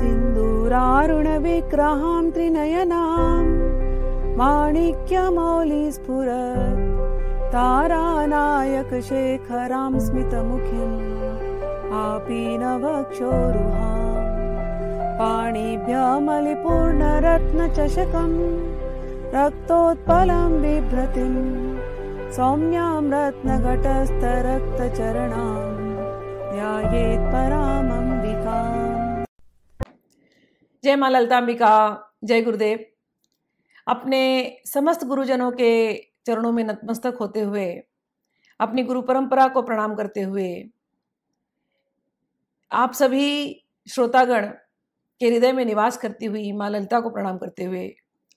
सिन्दूरारुणविग्रहां त्रिनयनां वाणिक्यमौलि स्फुरत् तारानायकशेखरां स्मितमुखी आपीनवक्षोरुहा पाणिभ्या मलिपूर्णरत्नचषकम् रक्तोत्पलं बिभ्रतिं सौम्यां रत्नघटस्थरक्तचरणां ध्यायेत् जय माँ ललताम्बिका जय गुरुदेव अपने समस्त गुरुजनों के चरणों में नतमस्तक होते हुए अपनी गुरु परंपरा को प्रणाम करते हुए आप सभी श्रोतागण के हृदय में निवास करती हुई माँ ललिता को प्रणाम करते हुए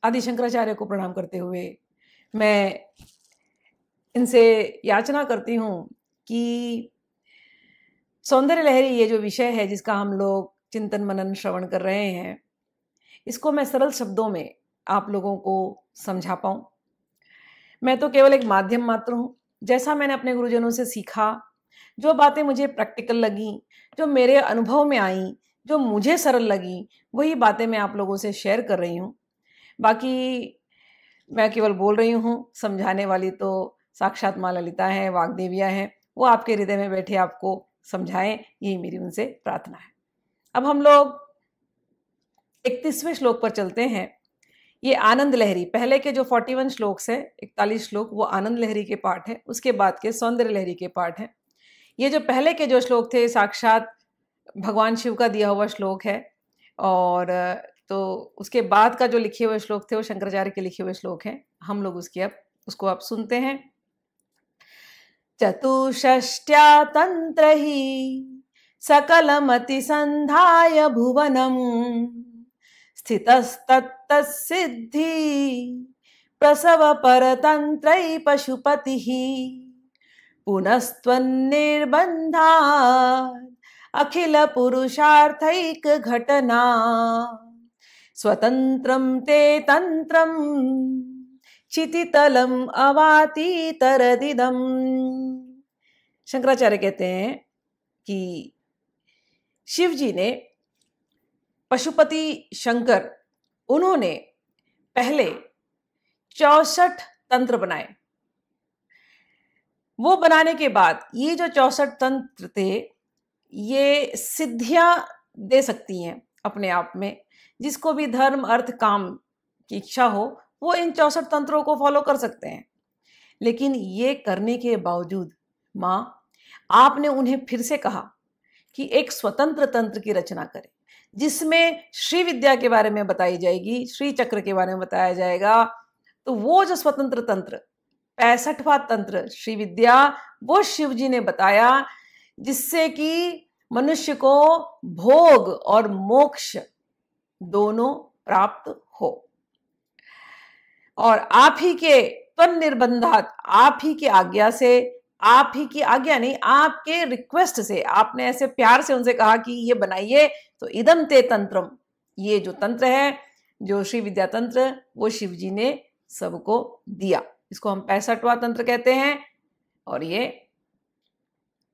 आदि शंकराचार्य को प्रणाम करते हुए मैं इनसे याचना करती हूँ कि सौंदर्य लहरी ये जो विषय है जिसका हम लोग चिंतन मनन श्रवण कर रहे हैं इसको मैं सरल शब्दों में आप लोगों को समझा पाऊँ मैं तो केवल एक माध्यम मात्र हूँ जैसा मैंने अपने गुरुजनों से सीखा जो बातें मुझे प्रैक्टिकल लगीं जो मेरे अनुभव में आई जो मुझे सरल लगी वही बातें मैं आप लोगों से शेयर कर रही हूँ बाकी मैं केवल बोल रही हूँ समझाने वाली तो साक्षात माँ ललिता है वाग्देविया है वो आपके हृदय में बैठे आपको समझाएं यही मेरी उनसे प्रार्थना है अब हम लोग इकतीसवें श्लोक पर चलते हैं ये आनंद लहरी पहले के जो 41 श्लोक हैं इकतालीस श्लोक वो आनंद लहरी के पाठ है उसके बाद के सौंदर्य लहरी के पाठ हैं ये जो पहले के जो श्लोक थे साक्षात भगवान शिव का दिया हुआ श्लोक है और तो उसके बाद का जो लिखे हुए श्लोक थे वो शंकराचार्य के लिखे हुए श्लोक हैं हम लोग उसकी अब उसको आप सुनते हैं चतुष्टया तंत्र ही सकलमतिसन्धाय भुवनम् स्थितस्तत्तत्सिद्धि प्रसवपरतन्त्रै पशुपतिः पुनस्त्वन्निर्बन्धा घटना स्वतन्त्रं ते तन्त्रम् चितितलम् अवाती तरदिदम शंकराचार्य कहते हैं कि शिव जी ने पशुपति शंकर उन्होंने पहले चौसठ तंत्र बनाए वो बनाने के बाद ये जो चौसठ तंत्र थे ये सिद्धियां दे सकती हैं अपने आप में जिसको भी धर्म अर्थ काम की इच्छा हो वो इन चौसठ तंत्रों को फॉलो कर सकते हैं लेकिन ये करने के बावजूद माँ आपने उन्हें फिर से कहा कि एक स्वतंत्र तंत्र की रचना करें जिसमें श्री विद्या के बारे में बताई जाएगी श्री चक्र के बारे में बताया जाएगा तो वो जो स्वतंत्र तंत्र पैंसठवा तंत्र श्री विद्या वो शिव जी ने बताया जिससे कि मनुष्य को भोग और मोक्ष दोनों प्राप्त हो और आप ही के त्वन निर्बंधात आप ही की आज्ञा से आप ही की आज्ञा नहीं आपके रिक्वेस्ट से आपने ऐसे प्यार से उनसे कहा कि ये बनाइए तो इदम ते तंत्रम ये जो तंत्र है जो श्री विद्या तंत्र वो शिव जी ने सबको दिया इसको हम पैंसठवा तंत्र कहते हैं और ये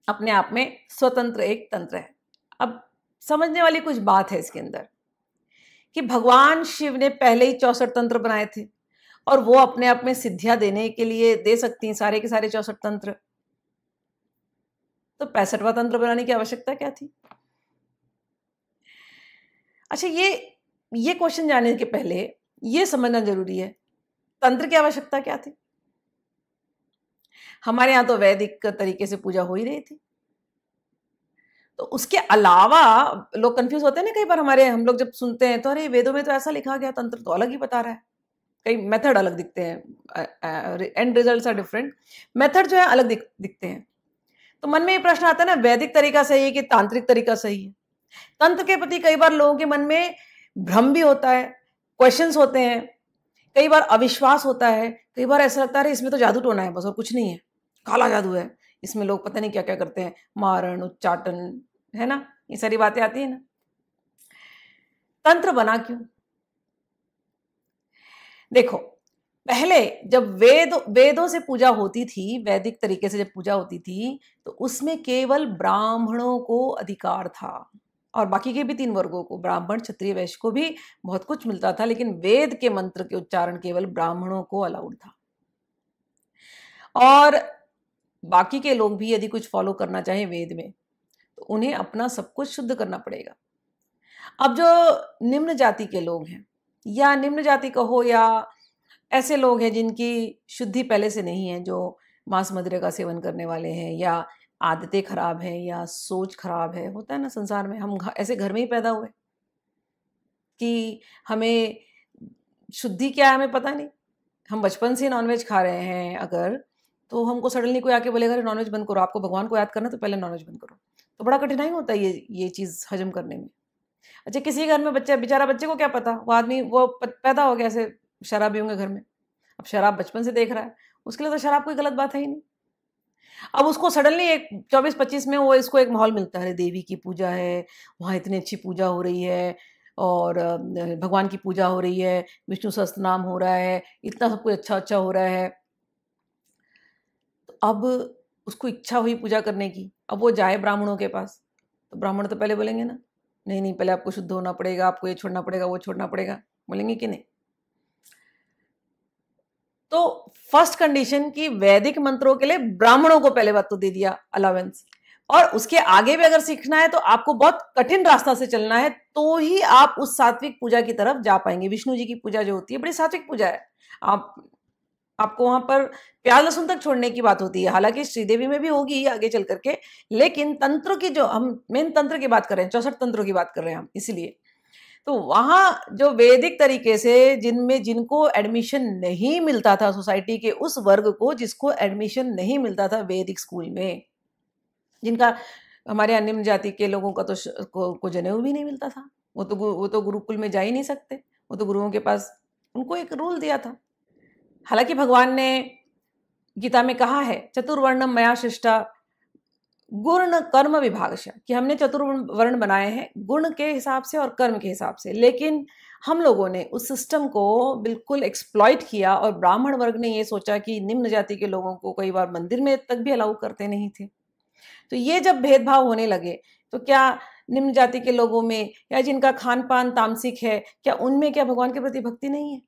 अपने आप में स्वतंत्र एक तंत्र है अब समझने वाली कुछ बात है इसके अंदर कि भगवान शिव ने पहले ही चौसठ तंत्र बनाए थे और वो अपने आप में सिद्धियां देने के लिए दे सकती हैं सारे के सारे चौसठ तंत्र तो पैंसठवा तंत्र बनाने की आवश्यकता क्या थी अच्छा ये ये क्वेश्चन जाने के पहले ये समझना जरूरी है तंत्र की आवश्यकता क्या थी हमारे यहां तो वैदिक तरीके से पूजा हो ही रही थी तो उसके अलावा लोग कंफ्यूज होते हैं ना कई बार हमारे हम लोग जब सुनते हैं तो अरे वेदों में तो ऐसा लिखा गया तंत्र तो अलग ही बता रहा है कई मेथड अलग दिखते हैं and results are different method जो है अलग दिख, दिखते हैं तो मन में ये प्रश्न आता है ना वैदिक तरीका सही है कि तांत्रिक तरीका सही है तंत्र के प्रति कई बार लोगों के मन में भ्रम भी होता है क्वेश्चंस होते हैं कई बार अविश्वास होता है कई बार ऐसा लगता है इसमें तो जादू टोना है बस और कुछ नहीं है काला जादू है इसमें लोग पता नहीं क्या क्या करते हैं मारण उच्चाटन है ना ये सारी बातें आती है ना तंत्र बना क्यों देखो पहले जब वेद वेदों से पूजा होती थी वैदिक तरीके से जब पूजा होती थी तो उसमें केवल ब्राह्मणों को अधिकार था और बाकी के भी तीन वर्गों को ब्राह्मण क्षत्रिय वैश्य को भी बहुत कुछ मिलता था लेकिन वेद के मंत्र के उच्चारण केवल ब्राह्मणों को अलाउड था और बाकी के लोग भी यदि कुछ फॉलो करना चाहें वेद में तो उन्हें अपना सब कुछ शुद्ध करना पड़ेगा अब जो निम्न जाति के लोग हैं या निम्न जाति का हो या ऐसे लोग हैं जिनकी शुद्धि पहले से नहीं है जो मांस मदिरे का सेवन करने वाले हैं या आदतें खराब हैं या सोच खराब है होता है ना संसार में हम ऐसे घर में ही पैदा हुए कि हमें शुद्धि क्या है हमें पता नहीं हम बचपन से नॉनवेज खा रहे हैं अगर तो हमको सडनली कोई आके बोलेगा नॉनवेज बंद करो आपको भगवान को याद करना तो पहले नॉनवेज बंद करो तो बड़ा कठिनाई होता है ये ये चीज़ हजम करने में अच्छा किसी घर में बच्चा बेचारा बच्चे को क्या पता वो आदमी वो पैदा हो गया ऐसे शराब भी होंगे घर में अब शराब बचपन से देख रहा है उसके लिए तो शराब कोई गलत बात है ही नहीं अब उसको सडनली एक चौबीस पच्चीस में वो इसको एक माहौल मिलता है देवी की पूजा है वहाँ इतनी अच्छी पूजा हो रही है और भगवान की पूजा हो रही है विष्णु सहस्त नाम हो रहा है इतना सब कुछ अच्छा अच्छा हो रहा है तो अब उसको इच्छा हुई पूजा करने की अब वो जाए ब्राह्मणों के पास तो ब्राह्मण तो पहले बोलेंगे ना नहीं नहीं पहले आपको शुद्ध होना पड़ेगा आपको ये छोड़ना पड़ेगा वो छोड़ना पड़ेगा बोलेंगे कि नहीं तो फर्स्ट कंडीशन की वैदिक मंत्रों के लिए ब्राह्मणों को पहले बात तो दे दिया अलावेंस और उसके आगे भी अगर सीखना है तो आपको बहुत कठिन रास्ता से चलना है तो ही आप उस सात्विक पूजा की तरफ जा पाएंगे विष्णु जी की पूजा जो होती है बड़ी सात्विक पूजा है आप आपको वहां पर प्याज लहसुन तक छोड़ने की बात होती है हालांकि श्रीदेवी में भी होगी आगे चल करके लेकिन तंत्र की जो हम मेन तंत्र की बात कर रहे हैं चौसठ तंत्रों की बात कर रहे हैं हम इसलिए तो वहाँ जो वैदिक तरीके से जिनमें जिनको एडमिशन नहीं मिलता था सोसाइटी के उस वर्ग को जिसको एडमिशन नहीं मिलता था वैदिक स्कूल में जिनका हमारे यहाँ निम्न जाति के लोगों का तो को, को जनेऊ भी नहीं मिलता था वो तो वो तो गुरुकुल में जा ही नहीं सकते वो तो गुरुओं के पास उनको एक रूल दिया था हालांकि भगवान ने गीता में कहा है चतुर्वर्णम मया शिष्टा गुण कर्म से कि हमने चतुर्वर्ण बनाए हैं गुण के हिसाब से और कर्म के हिसाब से लेकिन हम लोगों ने उस सिस्टम को बिल्कुल एक्सप्लॉयट किया और ब्राह्मण वर्ग ने ये सोचा कि निम्न जाति के लोगों को कई बार मंदिर में तक भी अलाउ करते नहीं थे तो ये जब भेदभाव होने लगे तो क्या निम्न जाति के लोगों में या जिनका खान पान तामसिक है क्या उनमें क्या भगवान के प्रति भक्ति नहीं है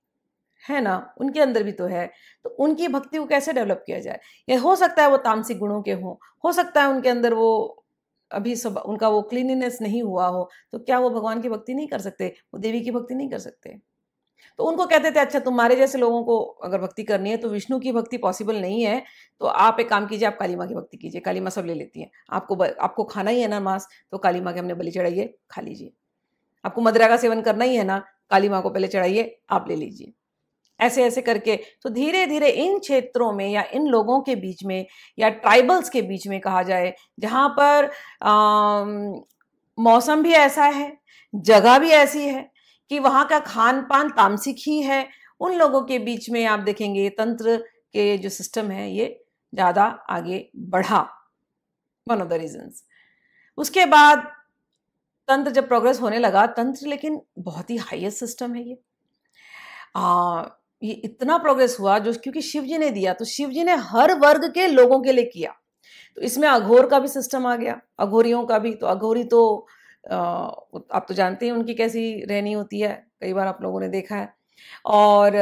है ना उनके अंदर भी तो है तो उनकी भक्ति को कैसे डेवलप किया जाए या हो सकता है वो तामसिक गुणों के हों हो सकता है उनके अंदर वो अभी सब उनका वो क्लीनिनेस नहीं हुआ हो तो क्या वो भगवान की भक्ति नहीं कर सकते वो देवी की भक्ति नहीं कर सकते तो उनको कहते थे अच्छा तुम्हारे जैसे लोगों को अगर भक्ति करनी है तो विष्णु की भक्ति पॉसिबल नहीं है तो आप एक काम कीजिए आप काली माँ की भक्ति कीजिए काली माँ सब ले लेती हैं आपको ब, आपको खाना ही है ना मांस तो काली माँ के हमने बलि चढ़ाइए खा लीजिए आपको मदरा का सेवन करना ही है ना काली माँ को पहले चढ़ाइए आप ले लीजिए ऐसे ऐसे करके तो धीरे धीरे इन क्षेत्रों में या इन लोगों के बीच में या ट्राइबल्स के बीच में कहा जाए जहाँ पर मौसम भी ऐसा है जगह भी ऐसी है कि वहाँ का खान पान तामसिक ही है उन लोगों के बीच में आप देखेंगे तंत्र के जो सिस्टम है ये ज़्यादा आगे बढ़ा वन ऑफ द रीजन्स उसके बाद तंत्र जब प्रोग्रेस होने लगा तंत्र लेकिन बहुत ही हाईएस्ट सिस्टम है ये आ, ये इतना प्रोग्रेस हुआ जो क्योंकि शिव जी ने दिया तो शिव जी ने हर वर्ग के लोगों के लिए किया तो इसमें अघोर का भी सिस्टम आ गया अघोरियों का भी तो अघोरी तो आप तो जानते हैं उनकी कैसी रहनी होती है कई बार आप लोगों ने देखा है और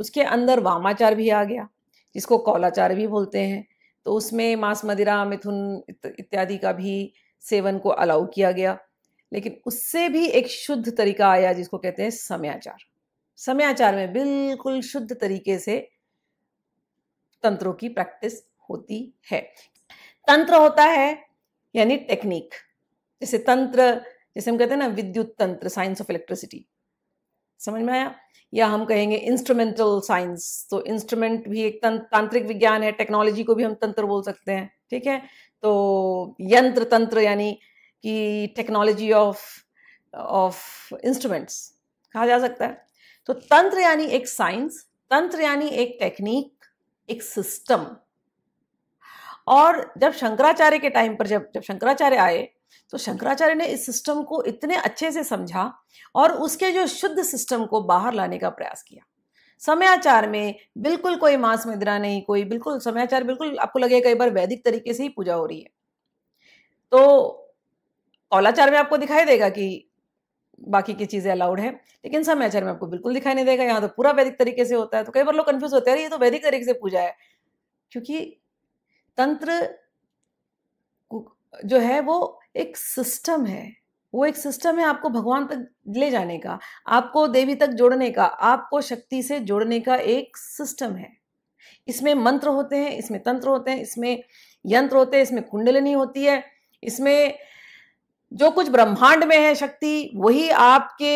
उसके अंदर वामाचार भी आ गया जिसको कौलाचार भी बोलते हैं तो उसमें मांस मदिरा मिथुन इत्यादि का भी सेवन को अलाउ किया गया लेकिन उससे भी एक शुद्ध तरीका आया जिसको कहते हैं समयाचार समयाचार में बिल्कुल शुद्ध तरीके से तंत्रों की प्रैक्टिस होती है तंत्र होता है यानी टेक्निक जैसे तंत्र जैसे हम कहते हैं ना विद्युत तंत्र साइंस ऑफ इलेक्ट्रिसिटी समझ में आया या हम कहेंगे इंस्ट्रूमेंटल साइंस तो इंस्ट्रूमेंट भी एक तांत्रिक विज्ञान है टेक्नोलॉजी को भी हम तंत्र बोल सकते हैं ठीक है तो यंत्र तंत्र यानी कि टेक्नोलॉजी ऑफ ऑफ इंस्ट्रूमेंट्स कहा जा सकता है तो तंत्र यानी एक साइंस तंत्र यानी एक टेक्निक एक सिस्टम और जब शंकराचार्य के टाइम पर जब जब शंकराचार्य आए तो शंकराचार्य ने इस सिस्टम को इतने अच्छे से समझा और उसके जो शुद्ध सिस्टम को बाहर लाने का प्रयास किया समयाचार में बिल्कुल कोई मांस मदिरा नहीं कोई बिल्कुल समयाचार बिल्कुल आपको लगेगा कई बार वैदिक तरीके से ही पूजा हो रही है तो कौलाचार में आपको दिखाई देगा कि बाकी की चीज़ें अलाउड है लेकिन सब आचार्य में आपको बिल्कुल दिखाई नहीं देगा यहाँ तो पूरा वैदिक तरीके से होता है तो कई बार लोग कन्फ्यूज़ होते हैं ये तो वैदिक तरीके से पूजा है क्योंकि तंत्र जो है वो एक सिस्टम है वो एक सिस्टम है आपको भगवान तक ले जाने का आपको देवी तक जोड़ने का आपको शक्ति से जोड़ने का एक सिस्टम है इसमें मंत्र होते हैं इसमें तंत्र होते हैं इसमें यंत्र होते हैं इसमें कुंडलिनी होती है इसमें जो कुछ ब्रह्मांड में है शक्ति वही आपके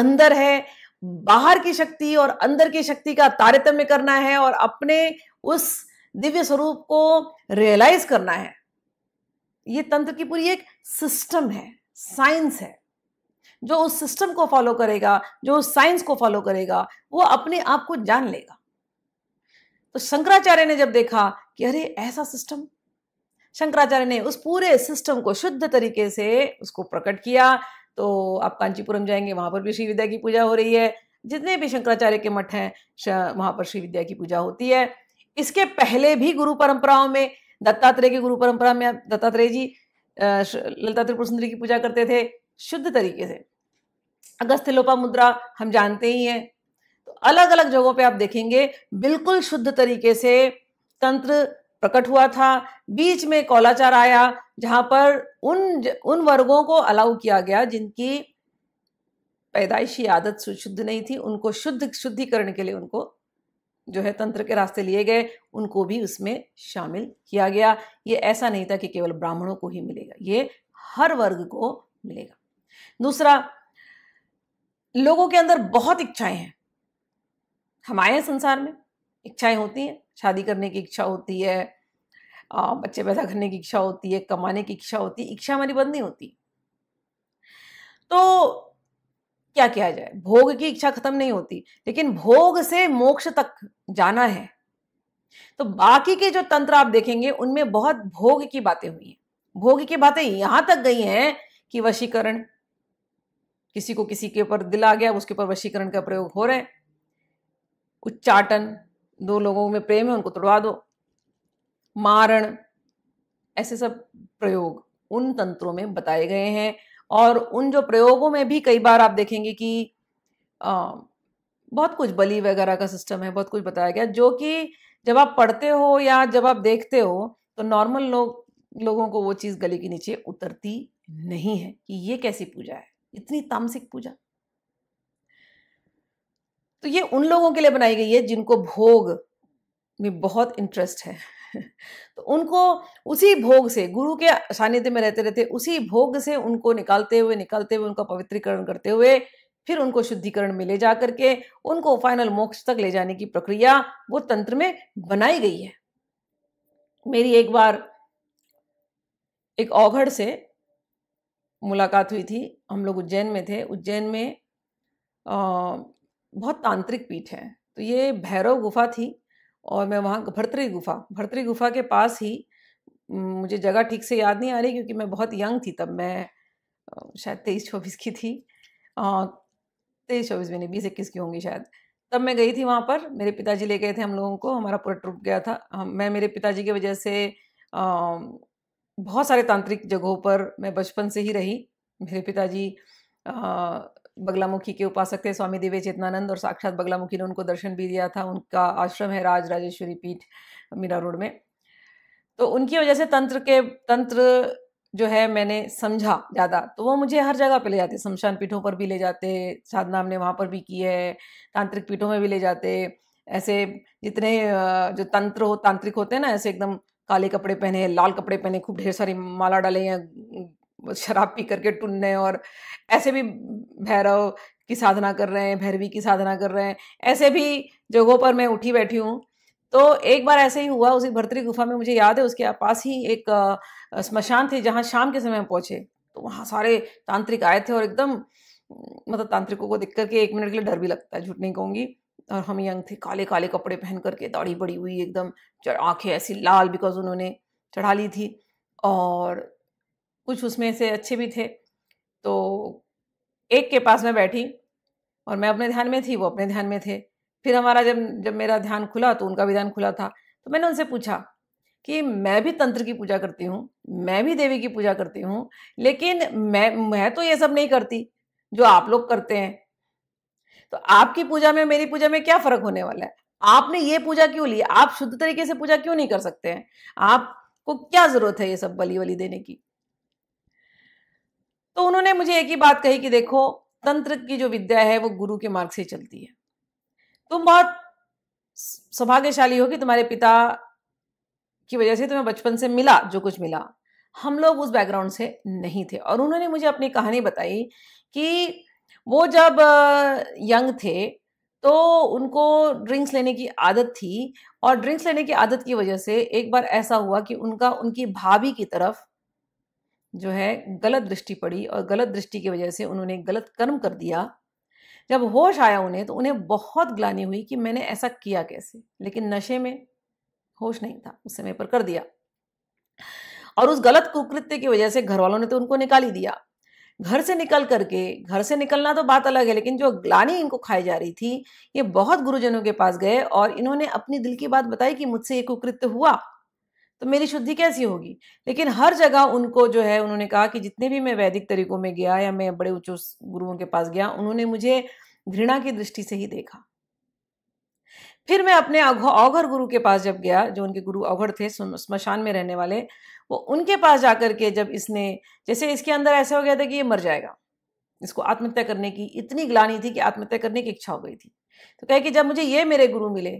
अंदर है बाहर की शक्ति और अंदर की शक्ति का तारतम्य करना है और अपने उस दिव्य स्वरूप को रियलाइज करना है ये तंत्र की पूरी एक सिस्टम है साइंस है जो उस सिस्टम को फॉलो करेगा जो उस साइंस को फॉलो करेगा वो अपने आप को जान लेगा तो शंकराचार्य ने जब देखा कि अरे ऐसा सिस्टम शंकराचार्य ने उस पूरे सिस्टम को शुद्ध तरीके से उसको प्रकट किया तो आप कांचीपुरम जाएंगे वहां पर भी श्री विद्या की पूजा हो रही है जितने भी शंकराचार्य के मठ हैं वहां पर श्री विद्या की पूजा होती है इसके पहले भी गुरु परंपराओं में दत्तात्रेय की गुरु परंपरा में दत्तात्रेय जी ललिता त्रिपुर सुंदरी की पूजा करते थे शुद्ध तरीके से अगस्त लोपा मुद्रा हम जानते ही हैं तो अलग अलग जगहों पे आप देखेंगे बिल्कुल शुद्ध तरीके से तंत्र प्रकट हुआ था बीच में कौलाचार आया जहां पर उन उन वर्गों को अलाउ किया गया जिनकी पैदाइशी आदत शुद्ध नहीं थी उनको शुद्ध शुद्धिकरण के लिए उनको जो है तंत्र के रास्ते लिए गए उनको भी उसमें शामिल किया गया ये ऐसा नहीं था कि केवल ब्राह्मणों को ही मिलेगा ये हर वर्ग को मिलेगा दूसरा लोगों के अंदर बहुत इच्छाएं हैं हम आए हैं संसार में इच्छाएं होती हैं शादी करने की इच्छा होती है बच्चे पैदा करने की इच्छा होती है कमाने की इच्छा होती है इच्छा हमारी बंद नहीं होती तो क्या किया जाए भोग की इच्छा खत्म नहीं होती लेकिन भोग से मोक्ष तक जाना है तो बाकी के जो तंत्र आप देखेंगे उनमें बहुत भोग की बातें हुई हैं भोग की बातें यहां तक गई हैं कि वशीकरण किसी को किसी के ऊपर दिल आ गया उसके ऊपर वशीकरण का प्रयोग हो रहा है उच्चाटन दो लोगों में प्रेम है उनको तोड़वा दो मारण ऐसे सब प्रयोग उन तंत्रों में बताए गए हैं और उन जो प्रयोगों में भी कई बार आप देखेंगे कि आ, बहुत कुछ बलि वगैरह का सिस्टम है बहुत कुछ बताया गया जो कि जब आप पढ़ते हो या जब आप देखते हो तो नॉर्मल लोग लोगों को वो चीज़ गले के नीचे उतरती नहीं है कि ये कैसी पूजा है इतनी तामसिक पूजा तो ये उन लोगों के लिए बनाई गई है जिनको भोग में बहुत इंटरेस्ट है तो उनको उसी भोग से गुरु के सानिध्य में रहते रहते उसी भोग से उनको निकालते हुए निकालते हुए उनका पवित्रीकरण करते हुए फिर उनको शुद्धिकरण में ले जा करके उनको फाइनल मोक्ष तक ले जाने की प्रक्रिया वो तंत्र में बनाई गई है मेरी एक बार एक औघड़ से मुलाकात हुई थी हम लोग उज्जैन में थे उज्जैन में बहुत तांत्रिक पीठ है तो ये भैरव गुफा थी और मैं वहाँ भरतरी गुफा भरतरी गुफा के पास ही मुझे जगह ठीक से याद नहीं आ रही क्योंकि मैं बहुत यंग थी तब मैं शायद तेईस चौबीस की थी तेईस चौबीस में नहीं बीस इक्कीस की होंगी शायद तब मैं गई थी वहाँ पर मेरे पिताजी ले गए थे हम लोगों को हमारा पूरा ट्रुप गया था हम मैं मेरे पिताजी की वजह से आ, बहुत सारे तांत्रिक जगहों पर मैं बचपन से ही रही मेरे पिताजी बगलामुखी के उपासक थे स्वामी देवे चेतनानंद और साक्षात बगलामुखी ने उनको दर्शन भी दिया था उनका आश्रम है राज राजेश्वरी पीठ मीरा रोड में तो उनकी वजह से तंत्र के तंत्र जो है मैंने समझा ज़्यादा तो वो मुझे हर जगह पे ले जाते शमशान पीठों पर भी ले जाते साधना हमने वहाँ पर भी की है तांत्रिक पीठों में भी ले जाते ऐसे जितने जो तंत्र हो तांत्रिक होते हैं ना ऐसे एकदम काले कपड़े पहने लाल कपड़े पहने खूब ढेर सारी माला डाले या शराब पी करके टुन्ने और ऐसे भी भैरव की साधना कर रहे हैं भैरवी की साधना कर रहे हैं ऐसे भी जगहों पर मैं उठी बैठी हूँ तो एक बार ऐसे ही हुआ उसी भरतरी गुफा में मुझे याद है उसके पास ही एक स्मशान थी जहाँ शाम के समय हम पहुंचे तो वहाँ सारे तांत्रिक आए थे और एकदम मतलब तांत्रिकों को देख करके एक मिनट के लिए डर भी लगता है झूठ नहीं कहूंगी और हम यंग थे काले काले कपड़े पहन करके दाढ़ी बड़ी हुई एकदम आंखें ऐसी लाल बिकॉज उन्होंने चढ़ा ली थी और कुछ उसमें से अच्छे भी थे तो एक के पास मैं बैठी और मैं अपने ध्यान में थी वो अपने ध्यान में थे फिर हमारा जब जब मेरा ध्यान खुला तो उनका भी ध्यान खुला था तो मैंने उनसे पूछा कि मैं भी तंत्र की पूजा करती हूँ मैं भी देवी की पूजा करती हूँ लेकिन मैं मैं तो ये सब नहीं करती जो आप लोग करते हैं तो आपकी पूजा में मेरी पूजा में क्या फर्क होने वाला है आपने ये पूजा क्यों ली आप शुद्ध तरीके से पूजा क्यों नहीं कर सकते हैं आपको क्या जरूरत है ये सब बली वली देने की तो उन्होंने मुझे एक ही बात कही कि देखो तंत्र की जो विद्या है वो गुरु के मार्ग से चलती है तुम बहुत सौभाग्यशाली हो कि तुम्हारे पिता की वजह से तुम्हें बचपन से मिला जो कुछ मिला हम लोग उस बैकग्राउंड से नहीं थे और उन्होंने मुझे अपनी कहानी बताई कि वो जब यंग थे तो उनको ड्रिंक्स लेने की आदत थी और ड्रिंक्स लेने की आदत की वजह से एक बार ऐसा हुआ कि उनका उनकी भाभी की तरफ जो है गलत दृष्टि पड़ी और गलत दृष्टि की वजह से उन्होंने गलत कर्म कर दिया जब होश आया उन्हें तो उन्हें बहुत ग्लानी हुई कि मैंने ऐसा किया कैसे लेकिन नशे में होश नहीं था उस समय पर कर दिया और उस गलत कुकृत्य की वजह से घर वालों ने तो उनको निकाल ही दिया घर से निकल करके घर से निकलना तो बात अलग है लेकिन जो ग्लानी इनको खाई जा रही थी ये बहुत गुरुजनों के पास गए और इन्होंने अपनी दिल की बात बताई कि मुझसे ये कुकृत्य हुआ तो मेरी शुद्धि कैसी होगी लेकिन हर जगह उनको जो है उन्होंने कहा कि जितने भी मैं वैदिक तरीकों में गया या मैं बड़े उच्च गुरुओं के पास गया उन्होंने मुझे घृणा की दृष्टि से ही देखा फिर मैं अपने औघर गुरु के पास जब गया जो उनके गुरु औघर थे स्मशान में रहने वाले वो उनके पास जाकर के जब इसने जैसे इसके अंदर ऐसा हो गया था कि ये मर जाएगा इसको आत्महत्या करने की इतनी ग्लानी थी कि आत्महत्या करने की इच्छा हो गई थी तो कहे कि जब मुझे ये मेरे गुरु मिले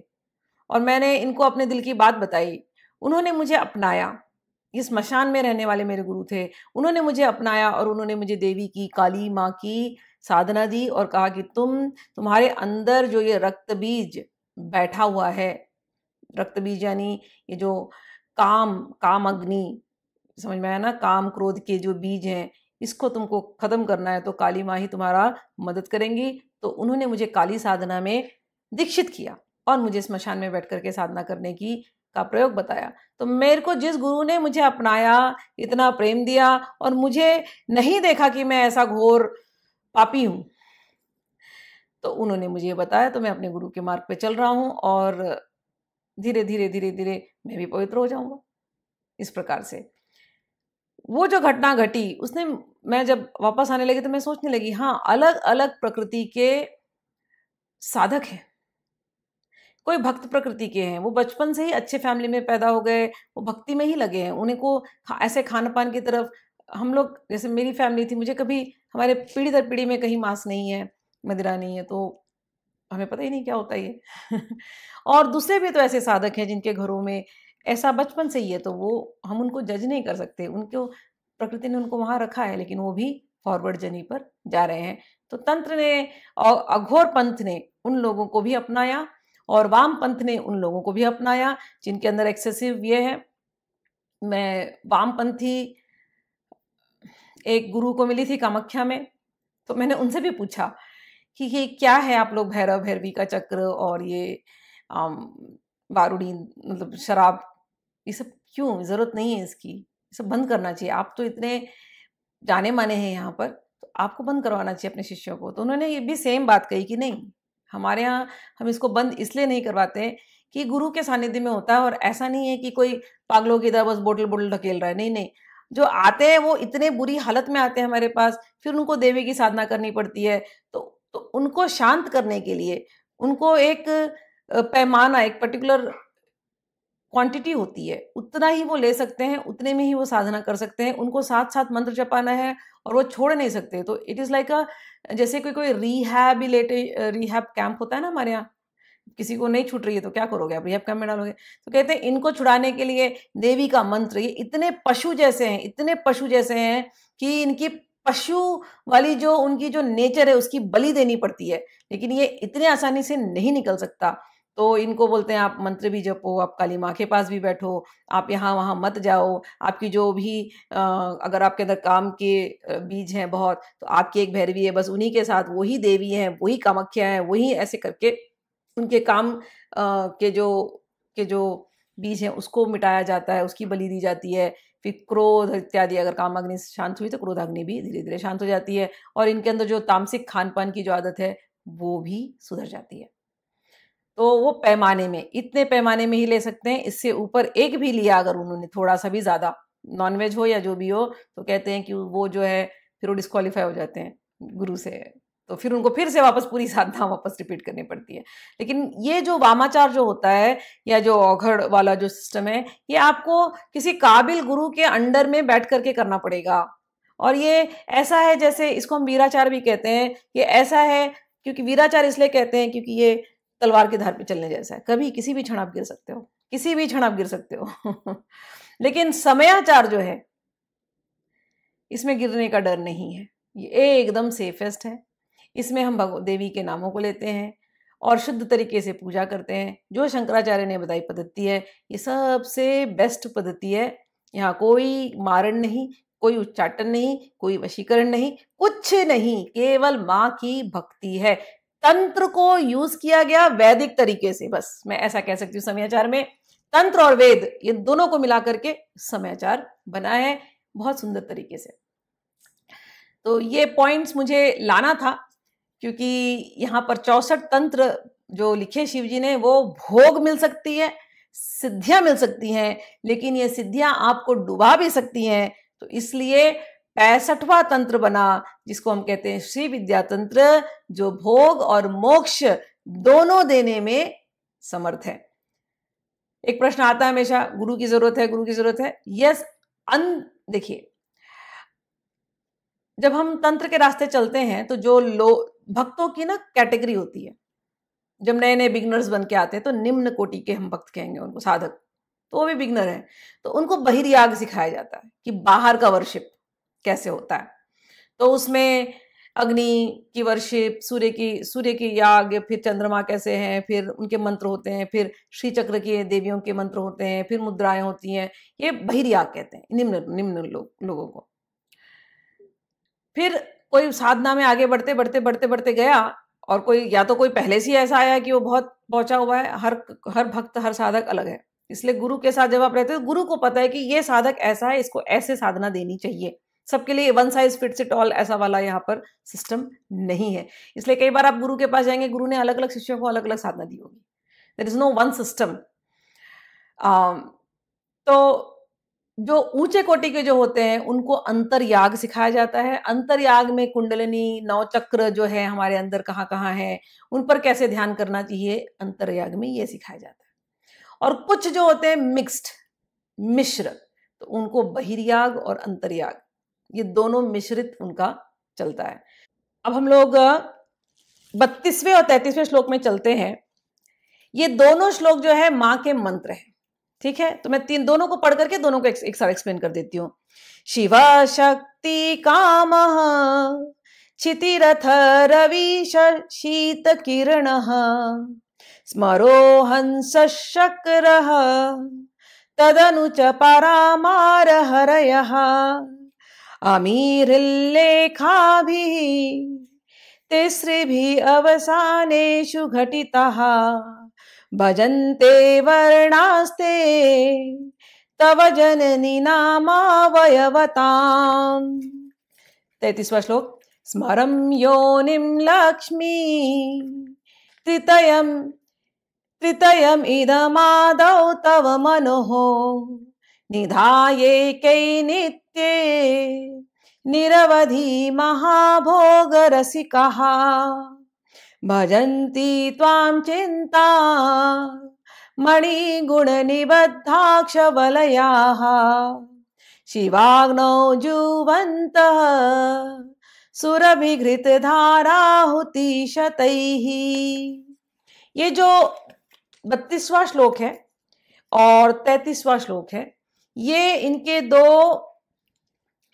और मैंने इनको अपने दिल की बात बताई उन्होंने मुझे अपनाया ये स्मशान में रहने वाले मेरे गुरु थे उन्होंने मुझे अपनाया और उन्होंने मुझे देवी की काली माँ की साधना दी और कहा कि तुम तुम्हारे अंदर जो ये रक्त बीज बैठा हुआ है रक्त बीज यानी ये जो काम काम अग्नि समझ में आया ना काम क्रोध के जो बीज हैं इसको तुमको ख़त्म करना है तो काली माँ ही तुम्हारा मदद करेंगी तो उन्होंने मुझे काली साधना में दीक्षित किया और मुझे स्मशान में बैठ करके साधना करने की का प्रयोग बताया तो मेरे को जिस गुरु ने मुझे अपनाया इतना प्रेम दिया और मुझे नहीं देखा कि मैं ऐसा घोर पापी हूं तो उन्होंने मुझे बताया तो मैं अपने गुरु के मार्ग पे चल रहा हूं और धीरे धीरे धीरे धीरे मैं भी पवित्र हो जाऊंगा इस प्रकार से वो जो घटना घटी उसने मैं जब वापस आने लगी तो मैं सोचने लगी हाँ अलग अलग प्रकृति के साधक हैं कोई भक्त प्रकृति के हैं वो बचपन से ही अच्छे फैमिली में पैदा हो गए वो भक्ति में ही लगे हैं उन्हें को ऐसे खान पान की तरफ हम लोग जैसे मेरी फैमिली थी मुझे कभी हमारे पीढ़ी दर पीढ़ी में कहीं मांस नहीं है मदिरा नहीं है तो हमें पता ही नहीं क्या होता ये और दूसरे भी तो ऐसे साधक हैं जिनके घरों में ऐसा बचपन से ही है तो वो हम उनको जज नहीं कर सकते उनको प्रकृति ने उनको वहाँ रखा है लेकिन वो भी फॉरवर्ड जर्नी पर जा रहे हैं तो तंत्र ने और अघोर पंथ ने उन लोगों को भी अपनाया और वाम पंथ ने उन लोगों को भी अपनाया जिनके अंदर एक्सेसिव ये है मैं वामपंथी एक गुरु को मिली थी कामाख्या में तो मैंने उनसे भी पूछा कि ये क्या है आप लोग भैरव भैरवी का चक्र और ये बारूदी मतलब शराब ये सब क्यों ज़रूरत नहीं है इसकी ये सब बंद करना चाहिए आप तो इतने जाने माने हैं यहाँ पर तो आपको बंद करवाना चाहिए अपने शिष्यों को तो उन्होंने ये भी सेम बात कही कि नहीं हमारे यहाँ हम इसको बंद इसलिए नहीं करवाते कि गुरु के सानिध्य में होता है और ऐसा नहीं है कि कोई पागलों की तरह बस बोटल बोटल ढकेल रहा है नहीं नहीं जो आते हैं वो इतने बुरी हालत में आते हैं हमारे पास फिर उनको देवी की साधना करनी पड़ती है तो तो उनको शांत करने के लिए उनको एक पैमाना एक पर्टिकुलर क्वांटिटी होती है उतना ही वो ले सकते हैं उतने में ही वो साधना कर सकते हैं उनको साथ साथ मंत्र जपाना है और वो छोड़ नहीं सकते तो इट इज़ लाइक अ जैसे कोई कोई रिहेबिलेटे रिहैब कैंप होता है ना हमारे यहाँ किसी को नहीं छूट रही है तो क्या करोगे आप रिहैब कैंप में डालोगे तो कहते हैं इनको छुड़ाने के लिए देवी का मंत्र ये इतने पशु जैसे हैं इतने पशु जैसे हैं कि इनकी पशु वाली जो उनकी जो नेचर है उसकी बलि देनी पड़ती है लेकिन ये इतने आसानी से नहीं निकल सकता तो इनको बोलते हैं आप मंत्र भी जपो आप काली माँ के पास भी बैठो आप यहाँ वहाँ मत जाओ आपकी जो भी अगर आपके अंदर काम के बीज हैं बहुत तो आपकी एक भैरवी है बस उन्हीं के साथ वही देवी है वही कामाख्या है वही ऐसे करके उनके काम के जो के जो बीज हैं उसको मिटाया जाता है उसकी बलि दी जाती है फिर क्रोध इत्यादि अगर काम अग्नि शांत हुई तो क्रोधाग्नि भी धीरे धीरे शांत हो जाती है और इनके अंदर जो तामसिक खान पान की जो आदत है वो भी सुधर जाती है तो वो पैमाने में इतने पैमाने में ही ले सकते हैं इससे ऊपर एक भी लिया अगर उन्होंने थोड़ा सा भी ज़्यादा नॉनवेज हो या जो भी हो तो कहते हैं कि वो जो है फिर वो डिस्कालीफाई हो जाते हैं गुरु से तो फिर उनको फिर से वापस पूरी साधना वापस रिपीट करनी पड़ती है लेकिन ये जो वामाचार जो होता है या जो औघड़ वाला जो सिस्टम है ये आपको किसी काबिल गुरु के अंडर में बैठ करके करना पड़ेगा और ये ऐसा है जैसे इसको हम वीराचार भी कहते हैं ये ऐसा है क्योंकि वीराचार इसलिए कहते हैं क्योंकि ये तलवार के धार पे चलने जैसा है कभी किसी भी क्षण आप गिर सकते हो किसी भी क्षण आप गिर सकते हो लेकिन समयाचार जो है इसमें गिरने का डर नहीं है ये एकदम सेफेस्ट है इसमें हम भगव देवी के नामों को लेते हैं और शुद्ध तरीके से पूजा करते हैं जो शंकराचार्य ने बताई पद्धति है ये सबसे बेस्ट पद्धति है यहाँ कोई मारण नहीं कोई उच्चाटन नहीं कोई वशीकरण नहीं कुछ नहीं केवल माँ की भक्ति है तंत्र को यूज किया गया वैदिक तरीके से बस मैं ऐसा कह सकती हूँ समयाचार में तंत्र और वेद ये दोनों को मिलाकर के समयाचार बना है बहुत सुंदर तरीके से तो ये पॉइंट्स मुझे लाना था क्योंकि यहाँ पर चौसठ तंत्र जो लिखे शिव जी ने वो भोग मिल सकती है सिद्धियां मिल सकती हैं लेकिन ये सिद्धियां आपको डुबा भी सकती हैं तो इसलिए पैंसठवा तंत्र बना जिसको हम कहते हैं श्री विद्या तंत्र जो भोग और मोक्ष दोनों देने में समर्थ है एक प्रश्न आता है हमेशा गुरु की जरूरत है गुरु की जरूरत है यस अन देखिए जब हम तंत्र के रास्ते चलते हैं तो जो लो भक्तों की ना कैटेगरी होती है जब नए नए बिगनर्स बन के आते हैं तो निम्न कोटि के हम भक्त कहेंगे उनको साधक तो वो भी बिगनर है तो उनको बहिर्याग सिखाया जाता है कि बाहर का वर्शिप कैसे होता है तो उसमें अग्नि की वर्षिप सूर्य की सूर्य की याग फिर चंद्रमा कैसे हैं फिर उनके मंत्र होते हैं फिर श्री चक्र के देवियों के मंत्र होते हैं फिर मुद्राएं होती हैं ये बहिर्याग कहते हैं निम्न निम्न लोग लोगों को फिर कोई साधना में आगे बढ़ते बढ़ते बढ़ते बढ़ते गया और कोई या तो कोई पहले से ही ऐसा आया कि वो बहुत पहुंचा हुआ है हर हर भक्त हर साधक अलग है इसलिए गुरु के साथ जब आप रहते हो गुरु को पता है कि ये साधक ऐसा है इसको ऐसे साधना देनी चाहिए सबके लिए one size fits it all ऐसा वाला यहाँ पर सिस्टम नहीं है इसलिए कई बार आप गुरु के पास जाएंगे गुरु ने अलग अलग शिष्यों को अलग अलग साधना दी होगी there is no one system तो जो ऊंचे कोटि के जो होते हैं उनको अंतरयाग सिखाया जाता है अंतरयाग में कुंडलिनी नवचक्र जो है हमारे अंदर कहाँ कहाँ है उन पर कैसे ध्यान करना चाहिए अंतरयाग में ये सिखाया जाता है और कुछ जो होते हैं मिक्स्ड मिश्र तो उनको बहिर्याग और अंतर्याग ये दोनों मिश्रित उनका चलता है अब हम लोग बत्तीसवें और तैतीसवें श्लोक में चलते हैं ये दोनों श्लोक जो है माँ के मंत्र है ठीक है तो मैं तीन दोनों को पढ़ करके दोनों को एक, एक साथ एक्सप्लेन कर देती हूँ शिव शक्ति काम क्षितिरथ रवि शीत किरण स्मरो हंस शक्र तदनुच पारा मार हर अमीर लेखा भी तेसरे भी अवसानेशु घटिता भजन्ते वर्णास्ते तव जननी नामा नामावयवताम् तैतीसवा श्लोक स्मरम योनिम लक्ष्मी त्रितयम त्रितयम इदमादौ तव मनोः निधायैकैनि के निरवधि महाभोगरसिकः भजन्ति निबद्धाक्ष चिन्ता शिवाग्न जुवंत जुवन्तः सुरभिघृतधाराहुति शत ये जो बत्तीसवा श्लोक है और तैतीसवा श्लोक है ये इनके दो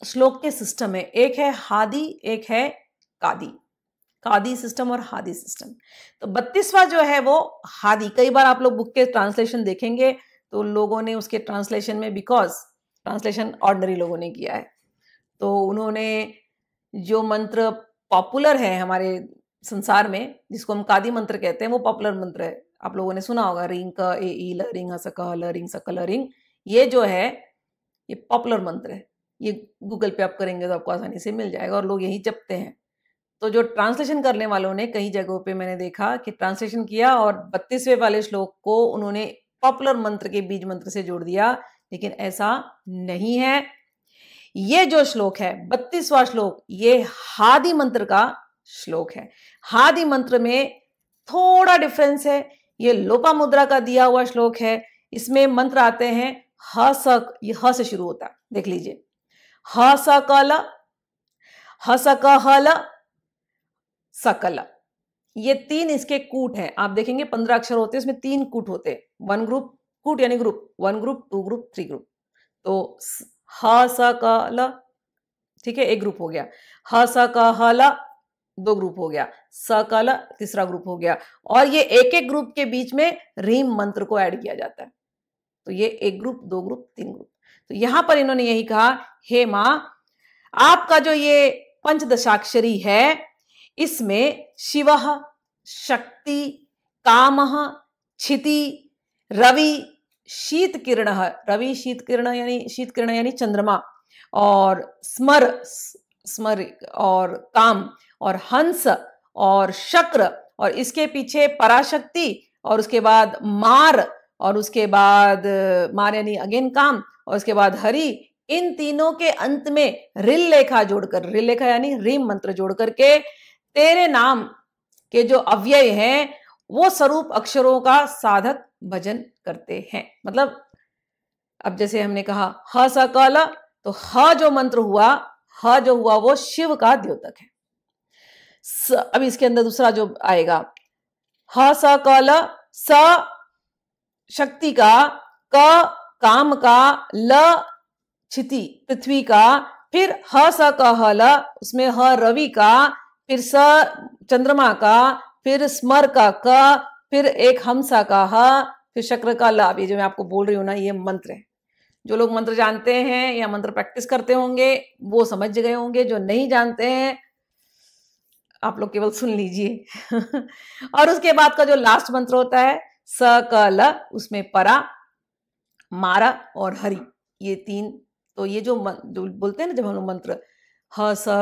श्लोक के सिस्टम है एक है हादी एक है कादी कादी सिस्टम और हादी सिस्टम तो बत्तीसवा जो है वो हादी कई बार आप लोग बुक के ट्रांसलेशन देखेंगे तो लोगों ने उसके ट्रांसलेशन में बिकॉज ट्रांसलेशन ऑर्डनरी लोगों ने किया है तो उन्होंने जो मंत्र पॉपुलर है हमारे संसार में जिसको हम कादी मंत्र कहते हैं वो पॉपुलर मंत्र है आप लोगों ने सुना होगा रिंग क ए ई ल रिंग हसक ल रिंग सक ल रिंग ये जो है ये पॉपुलर मंत्र है ये गूगल पे आप करेंगे तो आपको आसानी से मिल जाएगा और लोग यही चपते हैं तो जो ट्रांसलेशन करने वालों ने कई जगहों पे मैंने देखा कि ट्रांसलेशन किया और बत्तीसवें वाले श्लोक को उन्होंने पॉपुलर मंत्र के बीज मंत्र से जोड़ दिया लेकिन ऐसा नहीं है ये जो श्लोक है बत्तीसवा श्लोक ये हादि मंत्र का श्लोक है हादि मंत्र में थोड़ा डिफरेंस है ये लोपा मुद्रा का दिया हुआ श्लोक है इसमें मंत्र आते हैं ह सक ये ह से शुरू होता है देख लीजिए हसकल सकल सकल ये तीन इसके कूट हैं आप देखेंगे पंद्रह अक्षर होते हैं इसमें तीन कूट होते हैं वन ग्रुप कूट यानी group one group two group three group तो ह स क ल ठीक है एक ग्रुप हो गया ह स क ह ल दो ग्रुप हो गया स क ल तीसरा ग्रुप हो गया और ये एक एक ग्रुप के बीच में रीम मंत्र को ऐड किया जाता है तो ये एक ग्रुप दो ग्रुप तीन ग्रुप तो यहां पर इन्होंने यही कहा हे मां आपका जो ये पंचदशाक्षरी है इसमें शिव शक्ति काम क्षिति रवि शीत किरण रवि शीत किरण यानी शीत किरण यानी चंद्रमा और स्मर स्मर और काम और हंस और शक्र और इसके पीछे पराशक्ति और उसके बाद मार और उसके बाद मार यानी अगेन काम और उसके बाद हरि इन तीनों के अंत में रिल लेखा जोड़कर रिल लेखा यानी रिम मंत्र जोड़ करके तेरे नाम के जो अव्यय हैं वो स्वरूप अक्षरों का साधक भजन करते हैं मतलब अब जैसे हमने कहा ह सकल तो ह जो मंत्र हुआ ह जो हुआ वो शिव का द्योतक है अब इसके अंदर दूसरा जो आएगा ह सकल स शक्ति का क काम का ल क्षिति पृथ्वी का फिर ह स क ह ल उसमें ह रवि का फिर स चंद्रमा का फिर स्मर का क फिर एक हमसा का ह फिर शक्र का ल अब ये जो मैं आपको बोल रही हूं ना ये मंत्र है जो लोग मंत्र जानते हैं या मंत्र प्रैक्टिस करते होंगे वो समझ गए होंगे जो नहीं जानते हैं आप लोग केवल सुन लीजिए और उसके बाद का जो लास्ट मंत्र होता है स क ल उसमें परा मारा और हरि ये तीन तो ये जो जो बोलते हैं ना जब हम लोग मंत्र ह स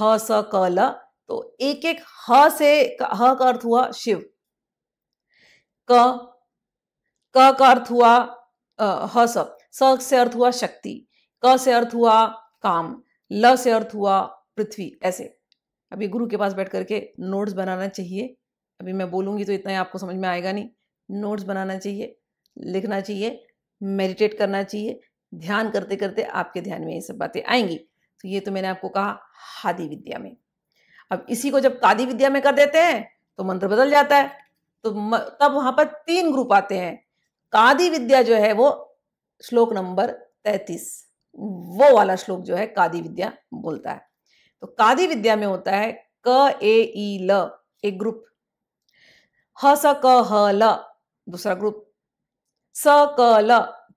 ह स क ल तो एक एक ह से ह का अर्थ हुआ शिव क क का अर्थ हुआ ह स स से अर्थ हुआ शक्ति क से अर्थ हुआ काम ल से अर्थ हुआ पृथ्वी ऐसे अभी गुरु के पास बैठ करके नोट्स बनाना चाहिए अभी मैं बोलूंगी तो इतना ही आपको समझ में आएगा नहीं नोट्स बनाना चाहिए लिखना चाहिए मेडिटेट करना चाहिए ध्यान करते करते आपके ध्यान में ये सब बातें आएंगी तो ये तो मैंने आपको कहा हादि विद्या में अब इसी को जब कादि विद्या में कर देते हैं तो मंत्र बदल जाता है तो तब वहां पर तीन ग्रुप आते हैं कादि विद्या जो है वो श्लोक नंबर तैतीस वो वाला श्लोक जो है कादि विद्या बोलता है तो कादि विद्या में होता है क ए ई ल एक ग्रुप ह स क ह ल दूसरा ग्रुप स क ल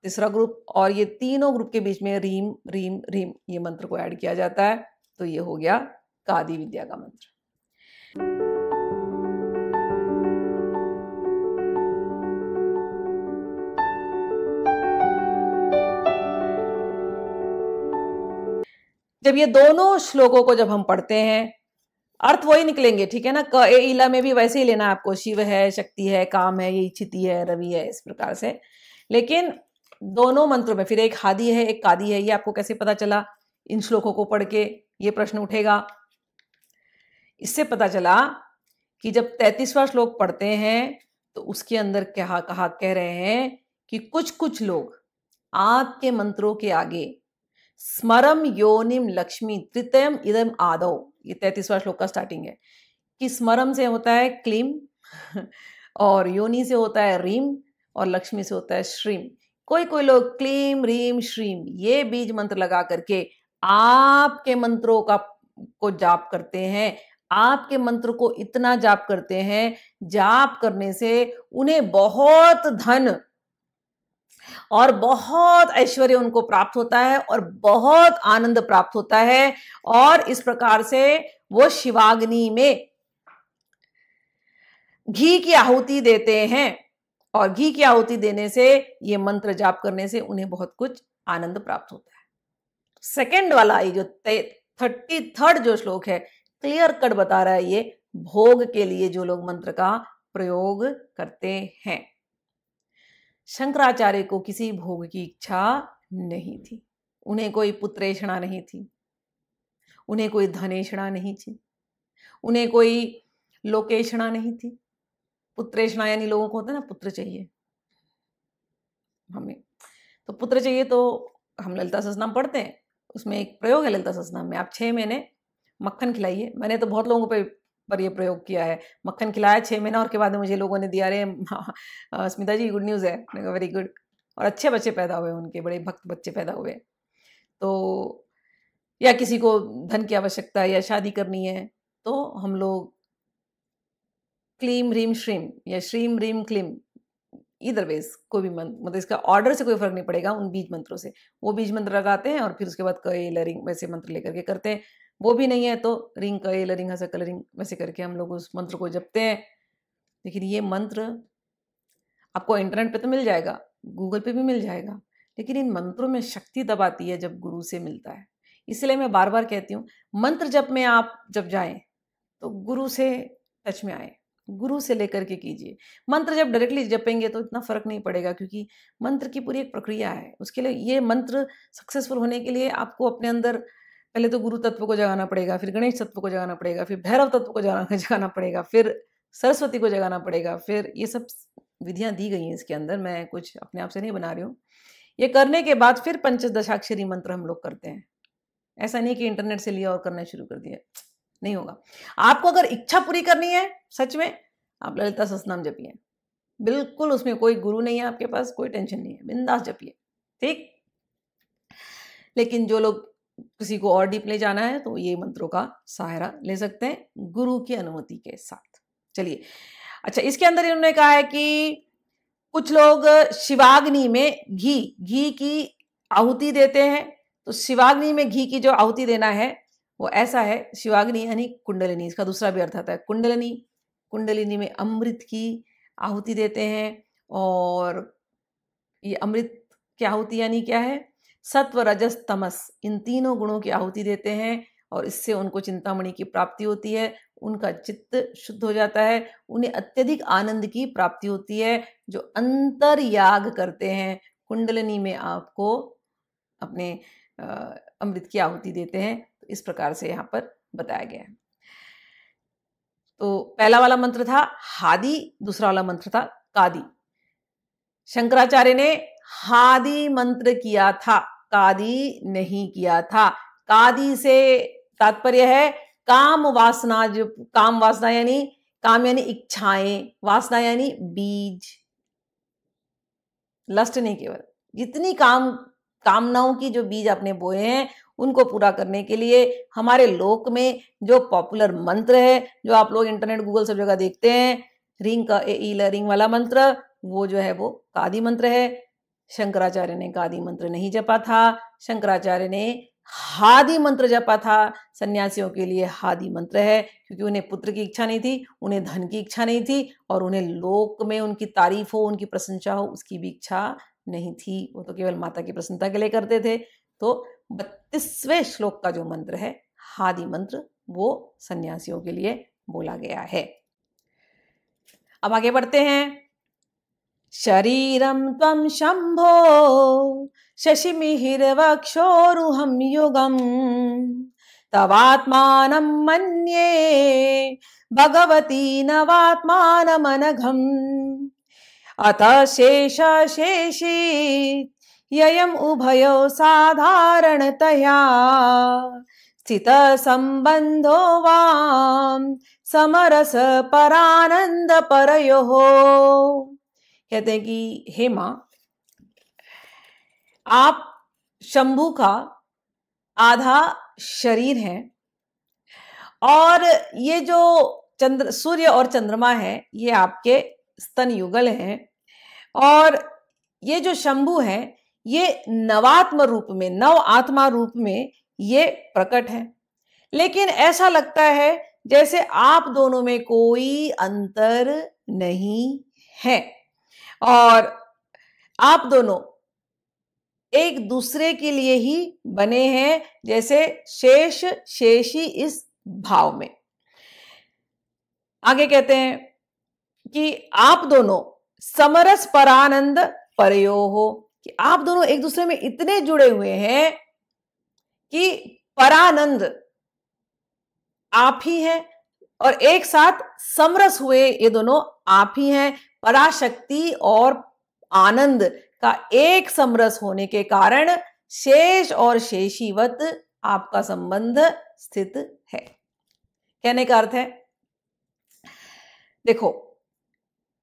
तीसरा ग्रुप और ये तीनों ग्रुप के बीच में रीम रीम रीम ये मंत्र को ऐड किया जाता है तो ये हो गया कादि विद्या का मंत्र जब ये दोनों श्लोकों को जब हम पढ़ते हैं अर्थ वही निकलेंगे ठीक है ना क ए इला में भी वैसे ही लेना है आपको शिव है शक्ति है काम है ये क्षिति है रवि है इस प्रकार से लेकिन दोनों मंत्रों में फिर एक हादी है एक कादी है ये आपको कैसे पता चला इन श्लोकों को पढ़ के ये प्रश्न उठेगा इससे पता चला कि जब तैतीसवा श्लोक पढ़ते हैं तो उसके अंदर क्या कहा कह रहे हैं कि कुछ कुछ लोग आपके मंत्रों के आगे स्मरम योनिम लक्ष्मी तृतयम इदम आदो ये तैतीसवा श्लोक का स्टार्टिंग है कि स्मरम से होता है क्लीम और योनि से होता है रीम और लक्ष्मी से होता है श्रीम कोई कोई लोग क्लीम रीम श्रीम ये बीज मंत्र लगा करके आपके मंत्रों का को जाप करते हैं आपके मंत्र को इतना जाप करते हैं जाप करने से उन्हें बहुत धन और बहुत ऐश्वर्य उनको प्राप्त होता है और बहुत आनंद प्राप्त होता है और इस प्रकार से वो शिवाग्नि में घी की आहुति देते हैं और घी की आहुति देने से ये मंत्र जाप करने से उन्हें बहुत कुछ आनंद प्राप्त होता है सेकंड वाला ये जो थर्टी थर्ड जो श्लोक है क्लियर कट बता रहा है ये भोग के लिए जो लोग मंत्र का प्रयोग करते हैं शंकराचार्य को किसी भोग की इच्छा नहीं थी उन्हें कोई पुत्रेषणा नहीं थी उन्हें कोई धनेषणा नहीं थी उन्हें कोई लोकेषणा नहीं थी पुत्रेषणा यानी लोगों को होता है ना पुत्र चाहिए हमें तो पुत्र चाहिए तो हम ललिता ससनाम पढ़ते हैं उसमें एक प्रयोग है ललिता ससनाम में आप छः महीने मक्खन खिलाइए मैंने तो बहुत लोगों पर पर यह प्रयोग किया है मक्खन खिलाया छः महीना और के बाद मुझे लोगों ने दिया रे स्मिता जी गुड न्यूज़ है वेरी गुड और अच्छे बच्चे पैदा हुए उनके बड़े भक्त बच्चे पैदा हुए तो या किसी को धन की आवश्यकता है या शादी करनी है तो हम लोग क्लीम रीम श्रीम या श्रीम रीम क्लीम इधर वेज कोई भी मंत्र मतलब इसका ऑर्डर से कोई फर्क नहीं पड़ेगा उन बीज मंत्रों से वो बीज मंत्र लगाते हैं और फिर उसके बाद कई लरिंग वैसे मंत्र लेकर के करते हैं वो भी नहीं है तो रिंग का रिंग लरिंग हसा कलरिंग वैसे करके हम लोग उस मंत्र को जपते हैं लेकिन ये मंत्र आपको इंटरनेट पे तो मिल जाएगा गूगल पे भी मिल जाएगा लेकिन इन मंत्रों में शक्ति तब आती है जब गुरु से मिलता है इसलिए मैं बार बार कहती हूँ मंत्र जब में आप जब जाएं तो गुरु से टच में आए गुरु से लेकर के कीजिए मंत्र जब डायरेक्टली जपेंगे तो इतना फर्क नहीं पड़ेगा क्योंकि मंत्र की पूरी एक प्रक्रिया है उसके लिए ये मंत्र सक्सेसफुल होने के लिए आपको अपने अंदर पहले तो गुरु तत्व को जगाना पड़ेगा फिर गणेश तत्व को जगाना पड़ेगा फिर भैरव तत्व को जगाना जगाना पड़ेगा फिर सरस्वती को जगाना पड़ेगा फिर ये सब विधियाँ दी गई हैं इसके अंदर मैं कुछ अपने आप से नहीं बना रही हूँ ये करने के बाद फिर पंचदशाक्षरी मंत्र हम लोग करते हैं ऐसा नहीं कि इंटरनेट से लिया और करना शुरू कर दिया नहीं होगा आपको अगर इच्छा पूरी करनी है सच में आप ललिता ससनाम जपिए बिल्कुल उसमें कोई गुरु नहीं है आपके पास कोई टेंशन नहीं है बिंदास जपिए ठीक लेकिन जो लोग किसी को और डीप ले जाना है तो ये मंत्रों का सहारा ले सकते हैं गुरु की अनुमति के साथ चलिए अच्छा इसके अंदर इन्होंने कहा है कि कुछ लोग शिवाग्नि में घी घी की आहुति देते हैं तो शिवाग्नि में घी की जो आहुति देना है वो ऐसा है शिवाग्नि यानी कुंडलिनी इसका दूसरा भी अर्थ आता है कुंडलिनी कुंडलिनी में अमृत की आहुति देते हैं और ये अमृत की आहुति यानी क्या है सत्व रजस तमस इन तीनों गुणों की आहुति देते हैं और इससे उनको चिंतामणि की प्राप्ति होती है उनका चित्त शुद्ध हो जाता है उन्हें अत्यधिक आनंद की प्राप्ति होती है जो अंतर याग करते हैं कुंडलिनी में आपको अपने अमृत की आहुति देते हैं तो इस प्रकार से यहाँ पर बताया गया है तो पहला वाला मंत्र था हादी दूसरा वाला मंत्र था कादी शंकराचार्य ने हादि मंत्र किया था कादी नहीं किया था कादी से तात्पर्य है काम वासना जो काम वासना यानी काम यानी इच्छाएं वासना यानी बीज लस्ट नहीं केवल जितनी काम कामनाओं की जो बीज आपने बोए हैं उनको पूरा करने के लिए हमारे लोक में जो पॉपुलर मंत्र है जो आप लोग इंटरनेट गूगल सब जगह देखते हैं रिंग का ए ई e वाला मंत्र वो जो है वो कादी मंत्र है शंकराचार्य ने कादि मंत्र नहीं जपा था शंकराचार्य ने हादि मंत्र जपा था सन्यासियों के लिए हादि मंत्र है क्योंकि उन्हें पुत्र की इच्छा नहीं थी उन्हें धन की इच्छा नहीं थी और उन्हें लोक में उनकी तारीफ हो उनकी प्रशंसा हो उसकी भी इच्छा नहीं थी वो तो केवल माता की प्रसन्नता के लिए करते थे तो बत्तीसवें श्लोक का जो मंत्र है हादि मंत्र वो सन्यासियों के लिए बोला गया है अब आगे बढ़ते हैं शरीरं त्वं शम्भो शशिमिहिरवक्षोरुहं युगम् तवात्मानं मन्ये भगवती नवात्मानमनघम् अथ शेषशेषी ययम् उभयो साधारणतया स्थितसम्बन्धो वा समरसपरानन्दपरयोः कहते हैं कि हे माँ आप शंभू का आधा शरीर है और ये जो चंद्र सूर्य और चंद्रमा है ये आपके स्तन युगल हैं और ये जो शंभु है ये नवात्म रूप में नव आत्मा रूप में ये प्रकट है लेकिन ऐसा लगता है जैसे आप दोनों में कोई अंतर नहीं है और आप दोनों एक दूसरे के लिए ही बने हैं जैसे शेष शेषी इस भाव में आगे कहते हैं कि आप दोनों समरस परानंद परयो हो कि आप दोनों एक दूसरे में इतने जुड़े हुए हैं कि परानंद आप ही हैं और एक साथ समरस हुए ये दोनों आप ही हैं पराशक्ति और आनंद का एक समरस होने के कारण शेष और शेषीवत आपका संबंध स्थित है कहने का अर्थ है देखो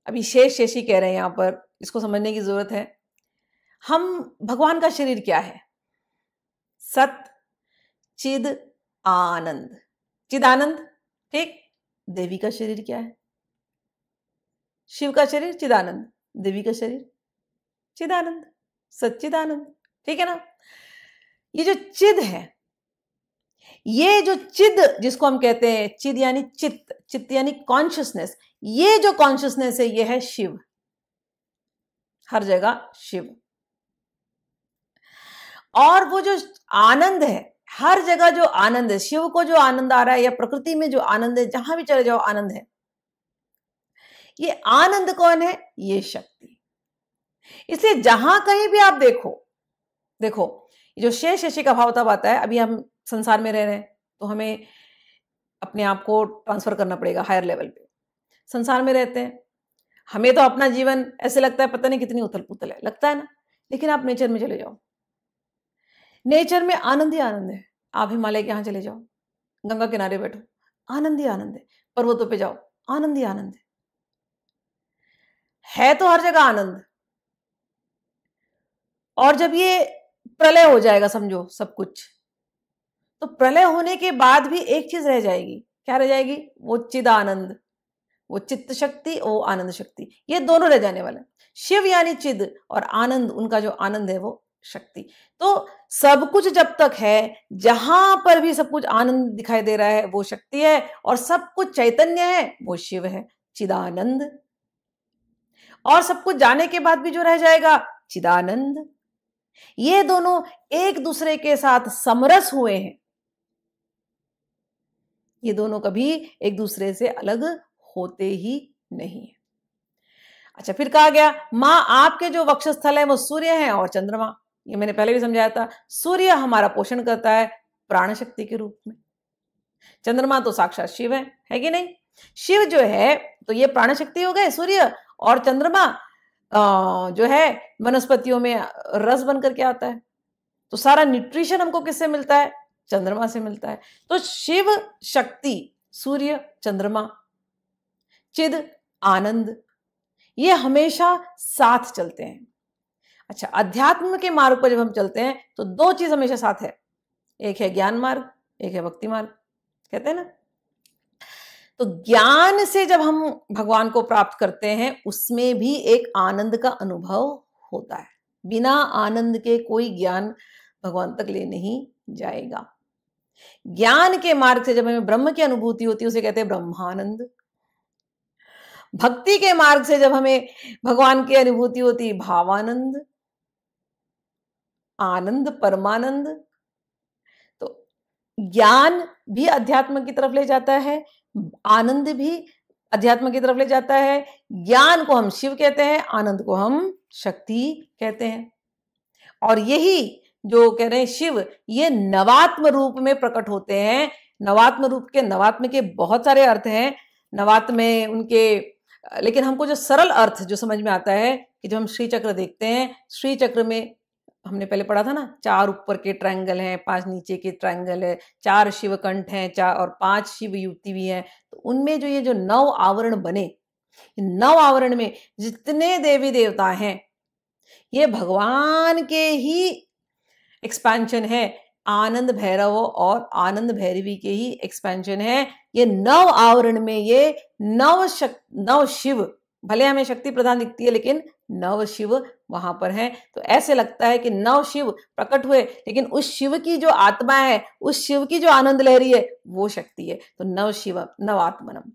अभी शेष शेषी कह रहे हैं यहां पर इसको समझने की जरूरत है हम भगवान का शरीर क्या है सत चिद आनंद चिद आनंद ठीक देवी का शरीर क्या है शिव का शरीर चिदानंद देवी का शरीर चिदानंद सच्चिदानंद ठीक है ना ये जो चिद है ये जो चिद जिसको हम कहते हैं चिद यानी चित्त चित्त यानी कॉन्शियसनेस ये जो कॉन्शियसनेस है ये है शिव हर जगह शिव और वो जो आनंद है हर जगह जो आनंद है शिव को जो आनंद आ रहा है या प्रकृति में जो आनंद है जहां भी चले जाओ आनंद है ये आनंद कौन है ये शक्ति इसलिए जहां कहीं भी आप देखो देखो जो शेष शेषी का भाव तब आता है अभी हम संसार में रह रहे हैं तो हमें अपने आप को ट्रांसफर करना पड़ेगा हायर लेवल पे संसार में रहते हैं हमें तो अपना जीवन ऐसे लगता है पता नहीं कितनी उथल पुथल है लगता है ना लेकिन आप नेचर में चले जाओ नेचर में आनंद ही आनंद है आप हिमालय के यहाँ चले जाओ गंगा किनारे बैठो आनंद ही आनंद है पर्वतों पे जाओ आनंद ही आनंद है है तो हर जगह आनंद और जब ये प्रलय हो जाएगा समझो सब कुछ तो प्रलय होने के बाद भी एक चीज रह जाएगी क्या रह जाएगी वो चिद आनंद वो चित्त शक्ति वो आनंद शक्ति ये दोनों रह जाने वाले शिव यानी चिद और आनंद उनका जो आनंद है वो शक्ति तो सब कुछ जब तक है जहां पर भी सब कुछ आनंद दिखाई दे रहा है वो शक्ति है और सब कुछ चैतन्य है वो शिव है चिदानंद और सब कुछ जाने के बाद भी जो रह जाएगा चिदानंद ये दोनों एक दूसरे के साथ समरस हुए हैं ये दोनों कभी एक दूसरे से अलग होते ही नहीं है अच्छा फिर कहा गया मां आपके जो वक्षस्थल है वो सूर्य है और चंद्रमा ये मैंने पहले भी समझाया था सूर्य हमारा पोषण करता है प्राण शक्ति के रूप में चंद्रमा तो साक्षात शिव है है कि नहीं शिव जो है तो ये प्राण शक्ति हो गए सूर्य और चंद्रमा जो है वनस्पतियों में रस बन करके आता है तो सारा न्यूट्रिशन हमको किससे मिलता है चंद्रमा से मिलता है तो शिव शक्ति सूर्य चंद्रमा चिद आनंद ये हमेशा साथ चलते हैं अच्छा अध्यात्म के मार्ग पर जब हम चलते हैं तो दो चीज हमेशा साथ है एक है ज्ञान मार्ग एक है भक्ति मार्ग कहते हैं ना तो ज्ञान से जब हम भगवान को प्राप्त करते हैं उसमें भी एक आनंद का अनुभव होता है बिना आनंद के कोई ज्ञान भगवान तक ले नहीं जाएगा ज्ञान के मार्ग से जब हमें ब्रह्म की अनुभूति होती है उसे कहते हैं ब्रह्मानंद भक्ति के मार्ग से जब हमें भगवान की अनुभूति होती है भावानंद आनंद परमानंद तो ज्ञान भी अध्यात्म की तरफ ले जाता है आनंद भी अध्यात्म की तरफ ले जाता है ज्ञान को हम शिव कहते हैं आनंद को हम शक्ति कहते हैं और यही जो कह रहे हैं शिव ये नवात्म रूप में प्रकट होते हैं नवात्म रूप के नवात्म के बहुत सारे अर्थ हैं नवात्म उनके लेकिन हमको जो सरल अर्थ जो समझ में आता है कि जब हम श्री चक्र देखते हैं श्री चक्र में हमने पहले पढ़ा था ना चार ऊपर के ट्रायंगल हैं पांच नीचे के ट्रायंगल है चार शिवकंठ हैं चार और पांच शिव युक्ति भी हैं तो उनमें जो ये जो नव आवरण बने नव आवरण में जितने देवी देवता हैं ये भगवान के ही एक्सपेंशन है आनंद भैरव और आनंद भैरवी के ही एक्सपेंशन है ये नव आवरण में ये नव शक नव शिव भले हमें शक्ति प्रधान दिखती है लेकिन नव शिव वहां पर हैं तो ऐसे लगता है कि नव शिव प्रकट हुए लेकिन उस शिव की जो आत्मा है उस शिव की जो आनंद लहरी है वो शक्ति है तो नव शिव नव आत्मनम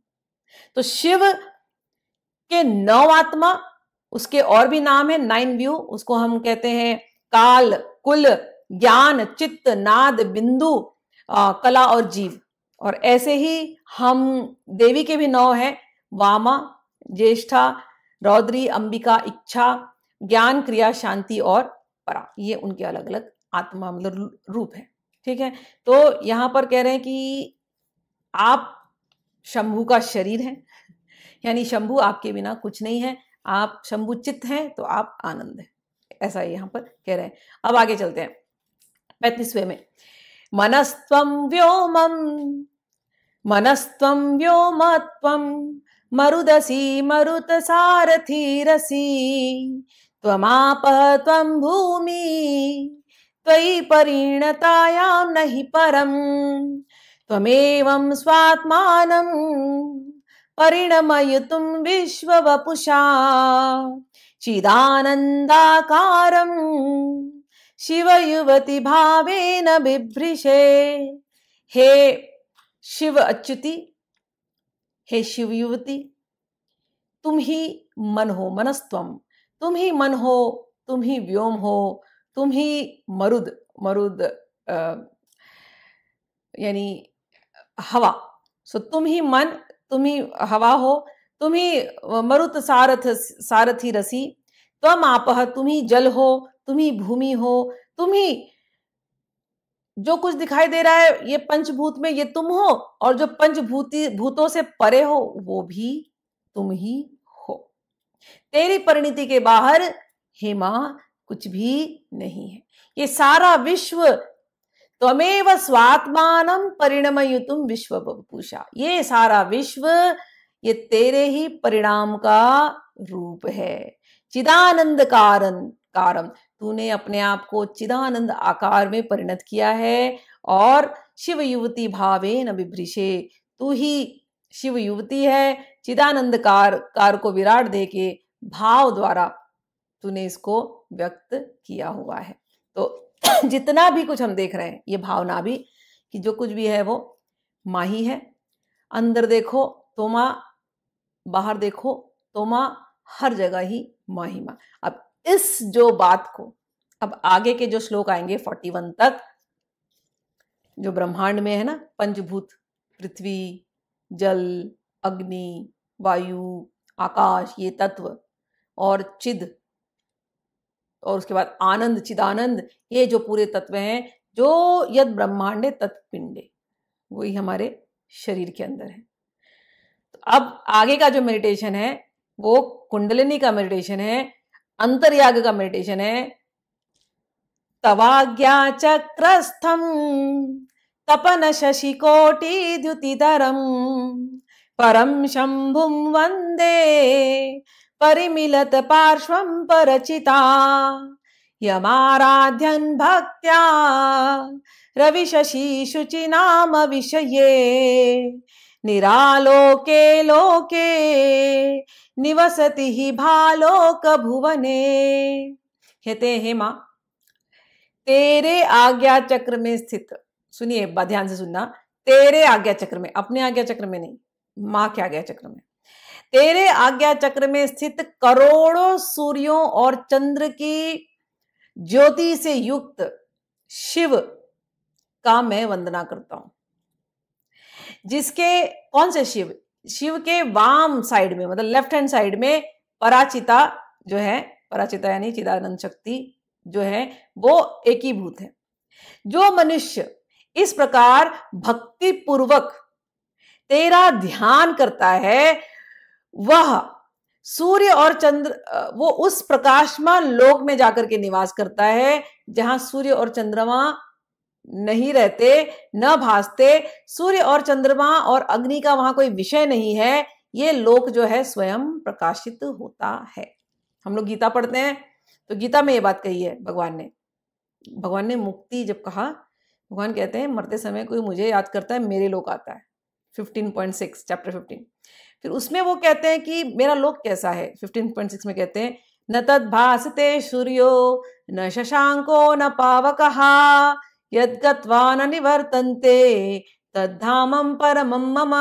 तो शिव के नव आत्मा उसके और भी नाम है नाइन व्यू उसको हम कहते हैं काल कुल ज्ञान चित्त नाद बिंदु आ, कला और जीव और ऐसे ही हम देवी के भी नौ हैं वामा ज्येष्ठा रौद्री अंबिका इच्छा ज्ञान क्रिया शांति और परा ये उनके अलग अलग आत्मा मतलब रूप है ठीक है तो यहाँ पर कह रहे हैं कि आप शंभू का शरीर है यानी शंभू आपके बिना कुछ नहीं है आप शंभु चित्त हैं तो आप आनंद है ऐसा यहाँ पर कह रहे हैं अब आगे चलते हैं पैतीसवे में मनस्तम व्योम मनस्तम व्योमत्वम मरुदसी मरुतसारथीरसी त्वमाप त्वं भूमि त्वयि परिणतायां न हि परम् त्वमेवं स्वात्मानं परिणमयितुं विश्ववपुषा चिदानन्दाकारं शिवयुवतिभावेन बिभृशे हे शिव अच्युति हे शिव युवती तुम ही मन हो मनस्तम तुम ही मन हो तुम ही व्योम हो तुम ही मरुद मरुद यानी हवा सो तुम ही मन तुम ही हवा हो तुम ही मरुत सारथ सारथी रसी तम आप तुम ही जल हो तुम ही भूमि हो तुम ही जो कुछ दिखाई दे रहा है ये पंचभूत में ये तुम हो और जो पंचभूति भूतों से परे हो वो भी तुम ही हो तेरी परिणति के बाहर हेमा कुछ भी नहीं है ये सारा विश्व त्वमेव स्वात्मान तुम विश्व पूषा ये सारा विश्व ये तेरे ही परिणाम का रूप है चिदानंद कारण कारम तूने अपने आप को चिदानंद आकार में परिणत किया है और शिव युवती भावे नीभ्रिशे तू ही शिव युवती है चिदानंद कार कार को विराट दे के भाव द्वारा तूने इसको व्यक्त किया हुआ है तो जितना भी कुछ हम देख रहे हैं ये भावना भी कि जो कुछ भी है वो माही है अंदर देखो तो माँ बाहर देखो तो माँ हर जगह ही माही माँ अब इस जो बात को अब आगे के जो श्लोक आएंगे फोर्टी वन तक जो ब्रह्मांड में है ना पंचभूत पृथ्वी जल अग्नि वायु आकाश ये तत्व और चिद और उसके बाद आनंद चिदानंद ये जो पूरे तत्व हैं जो यद ब्रह्मांडे तत्पिंडे वही हमारे शरीर के अंदर है तो अब आगे का जो मेडिटेशन है वो कुंडलिनी का मेडिटेशन है तवाज्ञा चक्रस्थं तपनशि कोटिद्युतितरं परं शम्भुं वन्दे परिमिलत पार्श्वं परचिता यमाराध्यन् भक्त्या रविशशि शुचि नाम विषये निरालोके लोके निवसति ही भालोक भुवने हेते हे मां तेरे आज्ञा चक्र में स्थित सुनिए ध्यान से सुनना तेरे आज्ञा चक्र में अपने आज्ञा चक्र में नहीं माँ के आज्ञा चक्र में तेरे आज्ञा चक्र में स्थित करोड़ों सूर्यों और चंद्र की ज्योति से युक्त शिव का मैं वंदना करता हूं जिसके कौन से शिव शिव के वाम साइड में मतलब लेफ्ट हैंड साइड में पराचिता जो है पराचिता यानी चिदानंद शक्ति जो है वो एकीभूत है जो मनुष्य इस प्रकार भक्ति पूर्वक तेरा ध्यान करता है वह सूर्य और चंद्र वो उस प्रकाशमान लोक में जाकर के निवास करता है जहां सूर्य और चंद्रमा नहीं रहते न भासते सूर्य और चंद्रमा और अग्नि का वहां कोई विषय नहीं है ये लोक जो है स्वयं प्रकाशित होता है हम लोग गीता पढ़ते हैं तो गीता में ये बात कही है भगवान ने भगवान ने मुक्ति जब कहा भगवान कहते हैं मरते समय कोई मुझे याद करता है मेरे लोक आता है 15.6 चैप्टर 15 फिर उसमें वो कहते हैं कि मेरा लोक कैसा है 15.6 में कहते हैं न तद भाषते सूर्यो न शशांको न पावकहा यदगत्वा न निवर्तनते तद्धामम परमम मम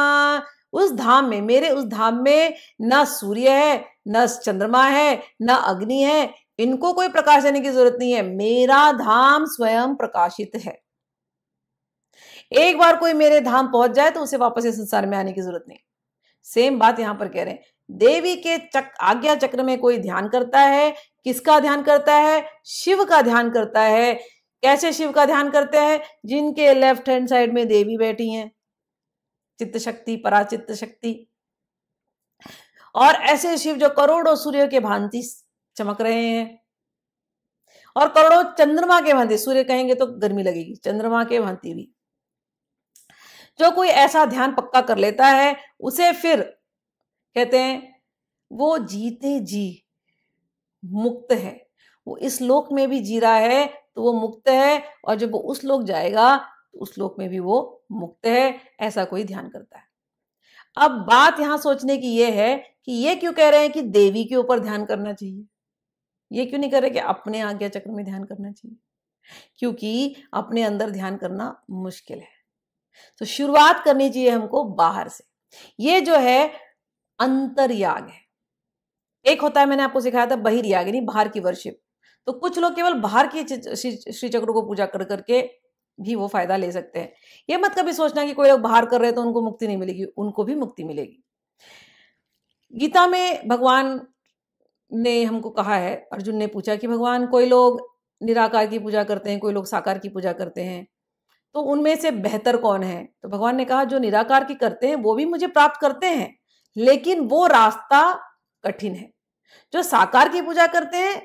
उस धाम में मेरे उस धाम में न सूर्य है न चंद्रमा है न अग्नि है इनको कोई प्रकाश देने की जरूरत नहीं है मेरा धाम स्वयं प्रकाशित है एक बार कोई मेरे धाम पहुंच जाए तो उसे वापस इस संसार में आने की जरूरत नहीं सेम बात यहां पर कह रहे हैं देवी के चक आज्ञा चक्र में कोई ध्यान करता है किसका ध्यान करता है शिव का ध्यान करता है कैसे शिव का ध्यान करते हैं जिनके लेफ्ट हैंड साइड में देवी बैठी हैं चित्त शक्ति पराचित्त शक्ति और ऐसे शिव जो करोड़ों सूर्य के भांति चमक रहे हैं और करोड़ों चंद्रमा के भांति सूर्य कहेंगे तो गर्मी लगेगी चंद्रमा के भांति भी जो कोई ऐसा ध्यान पक्का कर लेता है उसे फिर कहते हैं वो जीते जी मुक्त है वो इस लोक में भी जी रहा है तो वो मुक्त है और जब वो उस लोक जाएगा तो उस लोक में भी वो मुक्त है ऐसा कोई ध्यान करता है अब बात यहां सोचने की ये है कि ये क्यों कह रहे हैं कि देवी के ऊपर ध्यान करना चाहिए ये क्यों नहीं कह रहे कि अपने आज्ञा चक्र में ध्यान करना चाहिए क्योंकि अपने अंदर ध्यान करना मुश्किल है तो शुरुआत करनी चाहिए हमको बाहर से ये जो है अंतर्याग है एक होता है मैंने आपको सिखाया था बहिर्याग यानी बाहर की वर्शिप तो कुछ लोग केवल बाहर की श्री चक्र को पूजा कर करके भी वो फायदा ले सकते हैं ये मत कभी सोचना कि कोई लोग बाहर कर रहे हैं तो उनको मुक्ति नहीं मिलेगी उनको भी मुक्ति मिलेगी गीता में भगवान ने हमको कहा है अर्जुन ने पूछा कि भगवान कोई लोग निराकार की पूजा करते हैं कोई लोग साकार की पूजा करते हैं तो उनमें से बेहतर कौन है तो भगवान ने कहा जो निराकार की करते हैं वो भी मुझे प्राप्त करते हैं लेकिन वो रास्ता कठिन है जो साकार की पूजा करते हैं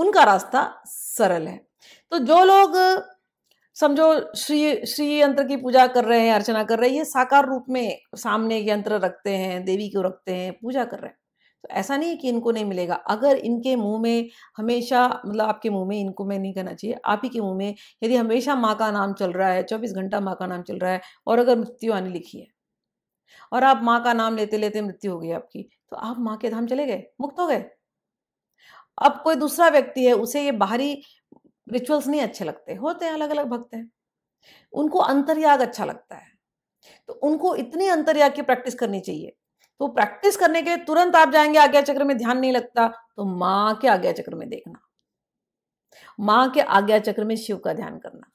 उनका रास्ता सरल है तो जो लोग समझो श्री श्री यंत्र की पूजा कर रहे हैं अर्चना कर रहे हैं ये साकार रूप में सामने यंत्र रखते हैं देवी को रखते हैं पूजा कर रहे हैं तो ऐसा नहीं है कि इनको नहीं मिलेगा अगर इनके मुंह में हमेशा मतलब आपके मुंह में इनको में नहीं कहना चाहिए आप ही के मुंह में यदि हमेशा माँ का नाम चल रहा है चौबीस घंटा माँ का नाम चल रहा है और अगर मृत्यु आने लिखी है और आप माँ का नाम लेते लेते मृत्यु हो गई आपकी तो आप माँ के धाम चले गए मुक्त हो गए अब कोई दूसरा व्यक्ति है उसे ये बाहरी रिचुअल्स नहीं अच्छे लगते होते हैं अलग अलग भक्त हैं उनको अंतर्याग अच्छा लगता है तो उनको इतनी अंतर्याग की प्रैक्टिस करनी चाहिए तो प्रैक्टिस करने के तुरंत आप जाएंगे आज्ञा चक्र में ध्यान नहीं लगता तो माँ के आज्ञा चक्र में देखना माँ के आज्ञा चक्र में शिव का ध्यान करना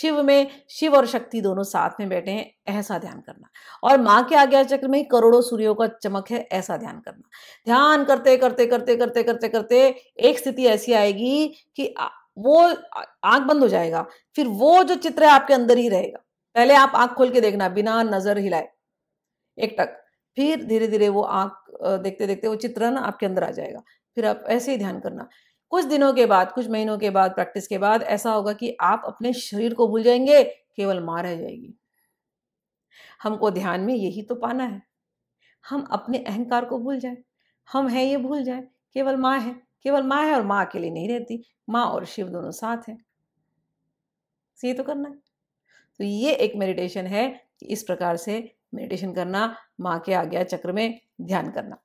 शिव में शिव और शक्ति दोनों साथ में बैठे हैं ऐसा ध्यान करना और माँ के आज्ञा चक्र में करोड़ों सूर्यों का चमक है ऐसा ध्यान करना ध्यान करते करते करते करते करते करते एक स्थिति ऐसी आएगी कि वो आंख बंद हो जाएगा फिर वो जो चित्र है आपके अंदर ही रहेगा पहले आप आंख खोल के देखना बिना नजर हिलाए एक टक फिर धीरे धीरे वो आंख देखते देखते वो चित्र ना आपके अंदर आ जाएगा फिर आप ऐसे ही ध्यान करना कुछ दिनों के बाद कुछ महीनों के बाद प्रैक्टिस के बाद ऐसा होगा कि आप अपने शरीर को भूल जाएंगे केवल मां रह जाएगी हमको ध्यान में यही तो पाना है हम अपने अहंकार को भूल जाए हम हैं ये भूल जाए केवल माँ है केवल माँ है और माँ अकेले नहीं रहती माँ और शिव दोनों साथ हैं तो ये तो करना है तो ये एक मेडिटेशन है कि इस प्रकार से मेडिटेशन करना माँ के आज्ञा चक्र में ध्यान करना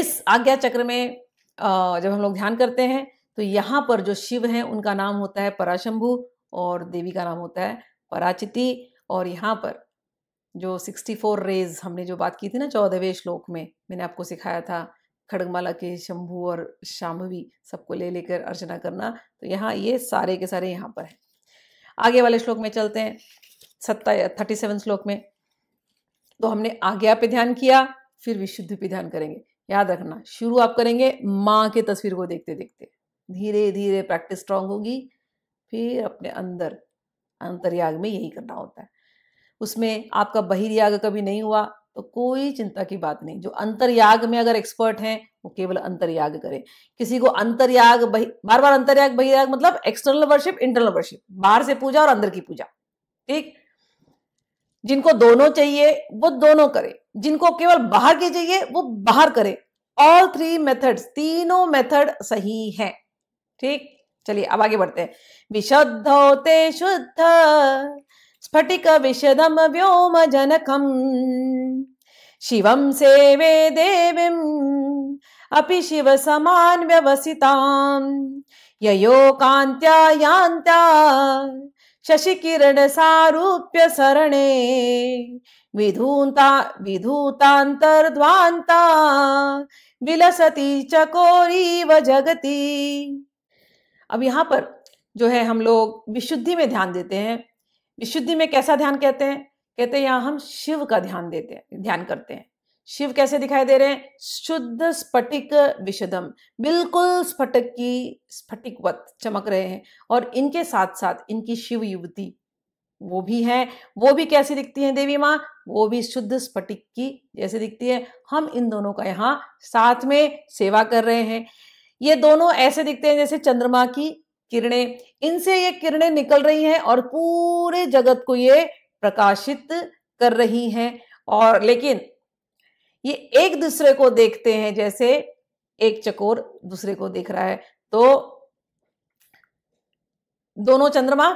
इस आज्ञा चक्र में जब हम लोग ध्यान करते हैं तो यहाँ पर जो शिव हैं उनका नाम होता है पराशंभु और देवी का नाम होता है पराचिति और यहाँ पर जो 64 रेज हमने जो बात की थी ना चौदहवें श्लोक में मैंने आपको सिखाया था खड़गमाला के शंभु और शाम्भवी सबको ले लेकर अर्चना करना तो यहाँ ये सारे के सारे यहाँ पर है आगे वाले श्लोक में चलते हैं सत्ता थर्टी सेवन श्लोक में तो हमने आज्ञा पे ध्यान किया फिर विशुद्ध पे ध्यान करेंगे याद रखना शुरू आप करेंगे माँ के तस्वीर को देखते देखते धीरे धीरे प्रैक्टिस स्ट्रांग होगी फिर अपने अंदर अंतर्याग में यही करना होता है उसमें आपका बहिर्याग कभी नहीं हुआ तो कोई चिंता की बात नहीं जो अंतर्याग में अगर एक्सपर्ट हैं वो केवल अंतर्याग करें किसी को अंतर्याग बहि बार बार अंतर्याग बहिर्याग मतलब एक्सटर्नल वर्शिप इंटरनल वर्शिप बाहर से पूजा और अंदर की पूजा ठीक जिनको दोनों चाहिए वो दोनों करे जिनको केवल बाहर की चाहिए वो बाहर करे ऑल थ्री मेथड्स तीनों मेथड सही है ठीक चलिए अब आगे बढ़ते हैं विशुद्ध होते शुद्ध स्फटिक विशदम व्योम जनकम शिवम सेवे देवीम अपि शिव समान व्यवसिता ययो कांत्या यांत्या शशिकिरण सारूप्य सरणे विधूता द्वांता विलसती चकोरी व जगती अब यहाँ पर जो है हम लोग विशुद्धि में ध्यान देते हैं विशुद्धि में कैसा ध्यान कहते हैं कहते हैं यहां हम शिव का ध्यान देते हैं ध्यान करते हैं शिव कैसे दिखाई दे रहे हैं शुद्ध स्फटिक विषदम बिल्कुल स्फटक की स्फटिकवत चमक रहे हैं और इनके साथ साथ इनकी शिव युवती वो भी है वो भी कैसी दिखती है देवी माँ वो भी शुद्ध स्फटिक की जैसे दिखती है हम इन दोनों का यहाँ साथ में सेवा कर रहे हैं ये दोनों ऐसे दिखते हैं जैसे चंद्रमा की किरणें इनसे ये किरणें निकल रही हैं और पूरे जगत को ये प्रकाशित कर रही हैं और लेकिन ये एक दूसरे को देखते हैं जैसे एक चकोर दूसरे को देख रहा है तो दोनों चंद्रमा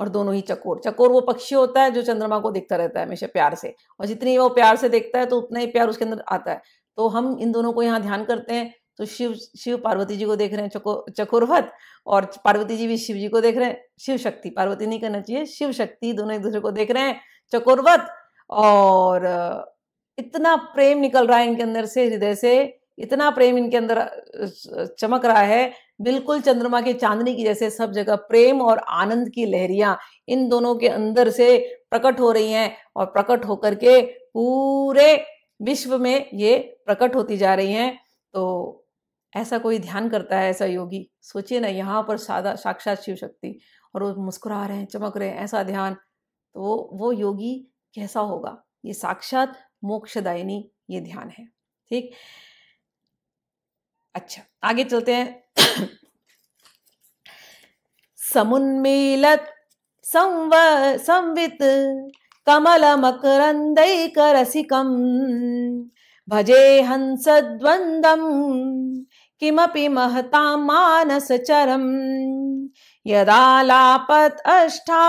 और दोनों ही चकोर चकोर वो पक्षी होता है जो चंद्रमा को देखता रहता है हमेशा प्यार से और जितनी वो प्यार से देखता है तो उतना ही प्यार उसके अंदर आता है तो हम इन दोनों को यहाँ ध्यान करते हैं तो शिव शिव पार्वती जी को देख रहे हैं चको चकोरवत और पार्वती जी भी शिव जी को देख रहे हैं शिव शक्ति पार्वती नहीं करना चाहिए शिव शक्ति दोनों एक दूसरे को देख रहे हैं चकोरवत और इतना प्रेम निकल रहा है इनके अंदर से हृदय से इतना प्रेम इनके अंदर चमक रहा है बिल्कुल चंद्रमा की चांदनी की जैसे सब जगह प्रेम और आनंद की लहरियां इन दोनों के अंदर से प्रकट हो रही हैं और प्रकट होकर के पूरे विश्व में ये प्रकट होती जा रही हैं तो ऐसा कोई ध्यान करता है ऐसा योगी सोचिए ना यहाँ पर सादा साक्षात शिव शक्ति और वो मुस्कुरा रहे हैं चमक रहे हैं ऐसा ध्यान तो वो वो योगी कैसा होगा ये साक्षात मोक्षदायिनी ये ध्यान है ठीक अच्छा आगे चलते हैं समुन्मील संव संवित कमल मकरंदैक रसिकम भजे हंस द्वंदम किमपि महता मानस यदा लापत अष्टा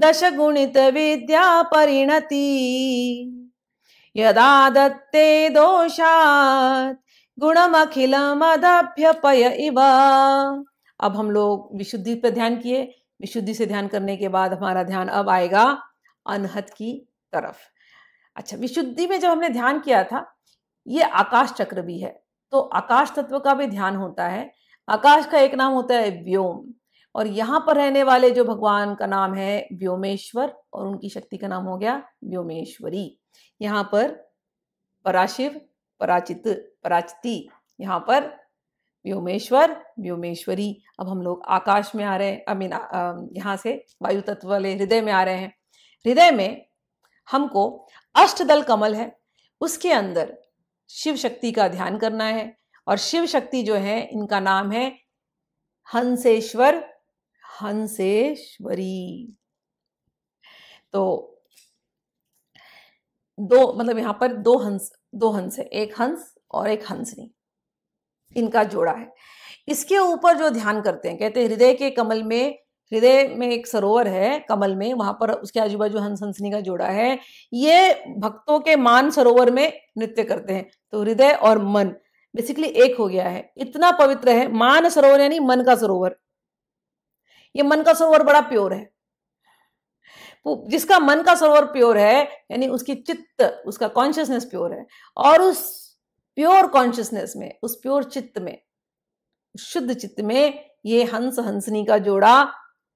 दश गुणित विद्या परिणति यदा दत्ते दोषात गुणमखिलमदभ्यपय इव अब हम लोग विशुद्धि पर ध्यान किए विशुद्धि से ध्यान करने के बाद हमारा ध्यान अब आएगा अनहत की तरफ अच्छा विशुद्धि में जब हमने ध्यान किया था ये आकाश चक्र भी है तो आकाश तत्व का भी ध्यान होता है आकाश का एक नाम होता है व्योम और यहाँ पर रहने वाले जो भगवान का नाम है व्योमेश्वर और उनकी शक्ति का नाम हो गया व्योमेश्वरी यहाँ पर पराशिव पराचित पराचिति यहाँ पर व्योमेश्वर व्योमेश्वरी अब हम लोग आकाश में आ रहे हैं आई मीन यहाँ से वायु तत्व वाले हृदय में आ रहे हैं हृदय में हमको अष्टदल कमल है उसके अंदर शिव शक्ति का ध्यान करना है और शिव शक्ति जो है इनका नाम है हंसेश्वर हंसेश्वरी तो दो मतलब यहां पर दो हंस दो हंस है एक हंस और एक हंसनी इनका जोड़ा है इसके ऊपर जो ध्यान करते हैं कहते हैं हृदय के कमल में हृदय में एक सरोवर है कमल में वहां पर उसके आजू बाजू हंस हंसनी का जोड़ा है ये भक्तों के मान सरोवर में नृत्य करते हैं तो हृदय और मन बेसिकली एक हो गया है इतना पवित्र है मान सरोवर यानी मन का सरोवर ये मन का सरोवर बड़ा प्योर है जिसका मन का सरोवर प्योर है यानी उसकी चित्त उसका कॉन्शियसनेस प्योर है और उस प्योर कॉन्शियसनेस में उस प्योर चित्त में शुद्ध चित्त में ये हंस हंसनी का जोड़ा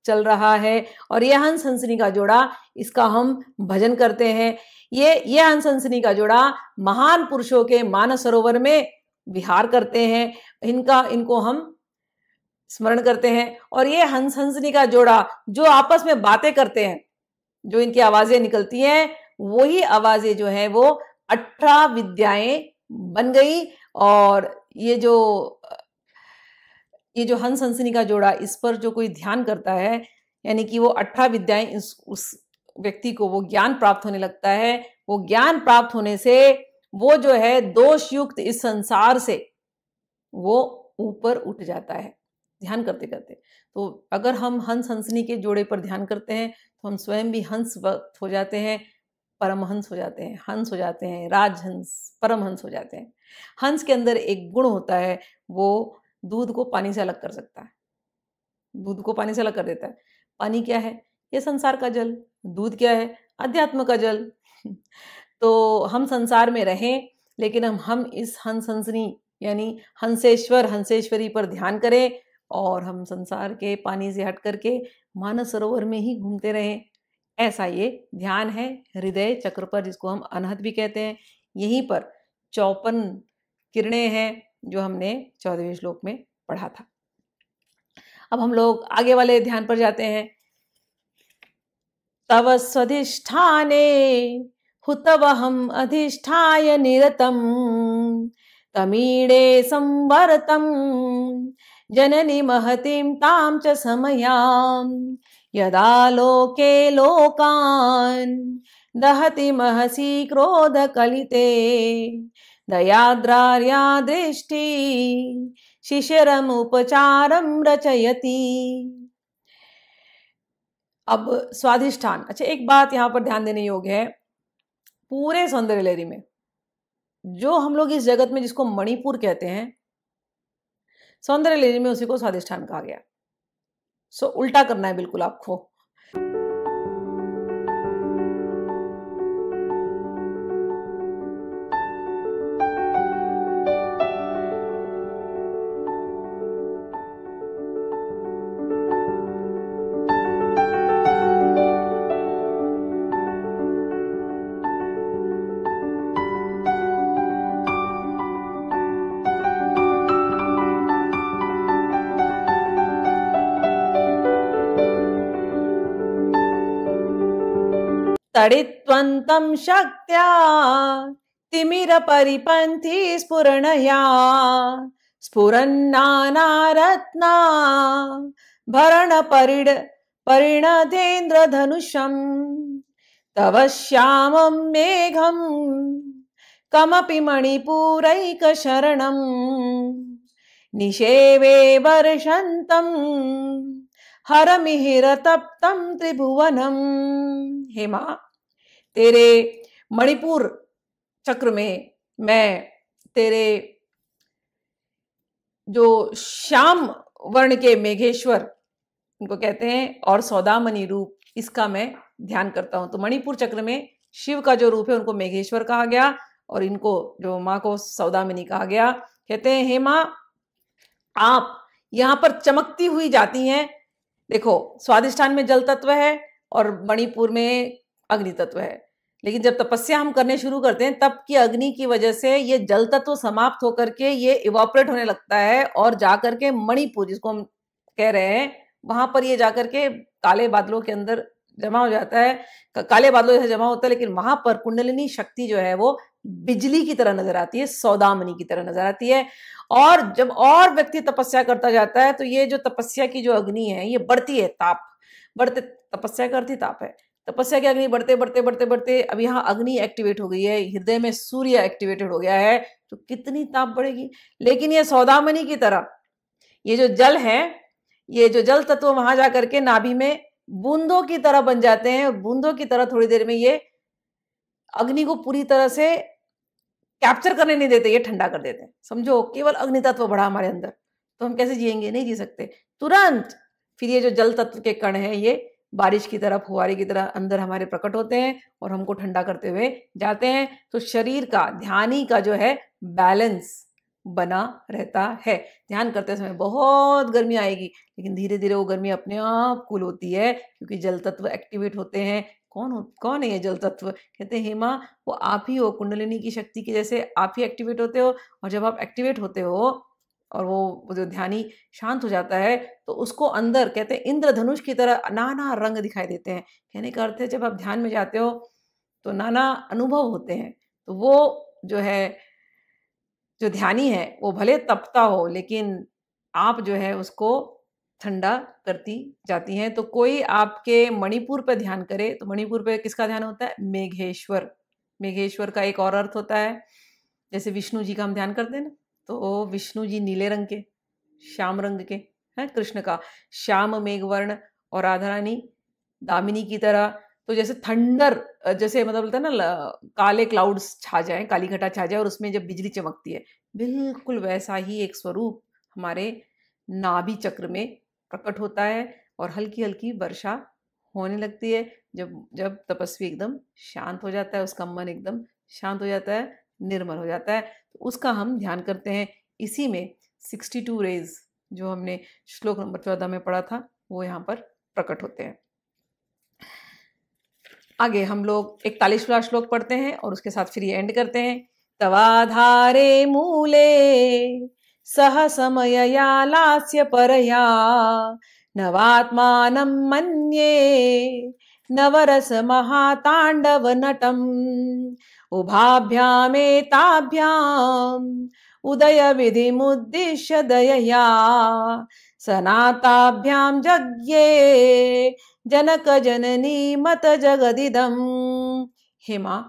चल रहा है और यह हंस हंसनी का जोड़ा इसका हम भजन करते हैं ये यह हंस हंसनी का जोड़ा महान पुरुषों के मान सरोवर में विहार करते हैं इनका इनको हम स्मरण करते हैं और ये हंस हंसनी का जोड़ा जो आपस में बातें करते हैं जो इनकी आवाजें निकलती हैं वही आवाजें जो हैं वो अठारह विद्याएं बन गई और ये जो ये जो हंस हंसनी का जोड़ा इस पर जो कोई ध्यान करता है यानी कि वो अठारह विद्याएं इस उस व्यक्ति को वो ज्ञान प्राप्त होने लगता है वो ज्ञान प्राप्त होने से वो जो है दोषयुक्त इस संसार से वो ऊपर उठ जाता है ध्यान करते करते तो अगर हम हंस हंसनी के जोड़े पर ध्यान करते हैं तो हम स्वयं भी हंस वक्त हो जाते हैं परमहंस हो जाते हैं हंस हो जाते हैं राजहंस परमहंस हो जाते हैं हंस के अंदर एक गुण होता है वो दूध को पानी से अलग कर सकता है दूध को पानी से अलग कर देता है पानी क्या है ये संसार का जल दूध क्या है अध्यात्म का जल तो हम संसार में रहें लेकिन हम हम इस हंस हंसनी यानी हंसेश्वर हंसेश्वरी पर ध्यान करें और हम संसार के पानी से हट करके मानस सरोवर में ही घूमते रहे ऐसा ये ध्यान है हृदय चक्र पर जिसको हम अनहद भी कहते हैं यहीं पर चौपन किरणें हैं जो हमने चौदहवें श्लोक में पढ़ा था अब हम लोग आगे वाले ध्यान पर जाते हैं तव स्वधिष्ठाने हम अधिष्ठाय निरतम तमीड़े संवरतम जननी महतीं तां च समयां यदा लोके लोकान् दहति महसि क्रोधकलिते दयाद्रार्या दृष्टि शिशिरमुपचारं रचयति अब स्वाधिष्ठान अच्छा एक बात यहाँ पर ध्यान देने योग्य है पूरे सौंदर्य लहरी में जो हम लोग इस जगत में जिसको मणिपुर कहते हैं सौंदर्य लेने में उसी को स्वादिष्ठान कहा गया सो उल्टा करना है बिल्कुल आपको ताडित्वन्तं शक्त्या तिमिरपरिपन्थी स्फुरणया स्फुरन्नानारत्ना भरणपरिड परिणतेन्द्रधनुषम् तव श्यामं मेघं कमपि मणिपूरैकशरणम् निषेवे वर्षन्तं हरमिहिरतप्तं त्रिभुवनम् त्रिभुवनम हेमा तेरे मणिपुर चक्र में मैं तेरे जो श्याम वर्ण के मेघेश्वर उनको कहते हैं और सौदामणि रूप इसका मैं ध्यान करता हूं तो मणिपुर चक्र में शिव का जो रूप है उनको मेघेश्वर कहा गया और इनको जो माँ को सौदामिनि कहा गया कहते हैं हे माँ आप यहाँ पर चमकती हुई जाती हैं देखो स्वादिष्ठान में जल तत्व है और मणिपुर में अग्नि तत्व है लेकिन जब तपस्या हम करने शुरू करते हैं तब की अग्नि की वजह से ये जल तत्व समाप्त होकर के ये इवापरेट होने लगता है और जाकर के मणिपुर जिसको हम कह रहे हैं वहां पर ये जाकर के काले बादलों के अंदर जमा हो जाता है काले बादलों जैसे जमा होता है लेकिन वहां पर कुंडलिनी शक्ति जो है वो बिजली की तरह नजर आती है सौदामनी की तरह नजर आती है और जब और व्यक्ति तपस्या करता जाता है तो ये जो तपस्या की जो अग्नि है ये बढ़ती है ताप बढ़ते तपस्या करती ताप है तपस्या तो की अग्नि बढ़ते बढ़ते बढ़ते बढ़ते अब यहाँ अग्नि एक्टिवेट हो गई है हृदय में सूर्य एक्टिवेटेड हो गया है तो कितनी ताप बढ़ेगी लेकिन ये सौदामनी की तरह ये जो जल है ये जो जल तत्व वहां जा करके नाभि में बूंदों की तरह बन जाते हैं और बूंदों की तरह थोड़ी देर में ये अग्नि को पूरी तरह से कैप्चर करने नहीं देते ये ठंडा कर देते हैं समझो केवल अग्नि तत्व बढ़ा हमारे अंदर तो हम कैसे जिएंगे नहीं जी सकते तुरंत फिर ये जो जल तत्व के कण है ये बारिश की तरह फुहारे की तरह अंदर हमारे प्रकट होते हैं और हमको ठंडा करते हुए जाते हैं तो शरीर का ध्यान ही का जो है बैलेंस बना रहता है ध्यान करते समय बहुत गर्मी आएगी लेकिन धीरे धीरे वो गर्मी अपने आप कूल होती है क्योंकि जल तत्व एक्टिवेट होते हैं कौन हो कौन है ये जल तत्व कहते हैं हेमा वो आप ही हो कुंडलिनी की शक्ति की जैसे आप ही एक्टिवेट होते हो और जब आप एक्टिवेट होते हो और वो जो ध्यानी शांत हो जाता है तो उसको अंदर कहते हैं इंद्रधनुष की तरह नाना रंग दिखाई देते हैं कहने का अर्थ है जब आप ध्यान में जाते हो तो नाना अनुभव होते हैं तो वो जो है जो ध्यानी है वो भले तपता हो लेकिन आप जो है उसको ठंडा करती जाती हैं तो कोई आपके मणिपुर पर ध्यान करे तो मणिपुर पर किसका ध्यान होता है मेघेश्वर मेघेश्वर का एक और अर्थ होता है जैसे विष्णु जी का हम ध्यान करते हैं ना तो विष्णु जी नीले रंग के श्याम रंग के हैं कृष्ण का श्याम मेघवर्ण और राधा रानी दामिनी की तरह तो जैसे थंडर जैसे मतलब बोलते हैं ना काले क्लाउड्स छा जाए काली घटा छा जाए और उसमें जब बिजली चमकती है बिल्कुल वैसा ही एक स्वरूप हमारे नाभि चक्र में प्रकट होता है और हल्की हल्की वर्षा होने लगती है जब जब तपस्वी एकदम शांत हो जाता है उसका मन एकदम शांत हो जाता है निर्मल हो जाता है तो उसका हम ध्यान करते हैं इसी में सिक्सटी टू रेज जो हमने श्लोक नंबर चौदह में पढ़ा था वो यहाँ पर प्रकट होते हैं आगे हम लोग इकतालीसवा श्लोक पढ़ते हैं और उसके साथ फिर ये एंड करते हैं तवाधारे मूले सह समय या लास्य परया नवात्मानं मन्ये नटम उभाभ्यामेताभ्याम् उदयविधिमुद्दिश्य दयया सनाताभ्यां जज्ञे जनकजननी मत जगदिदम् हे माँ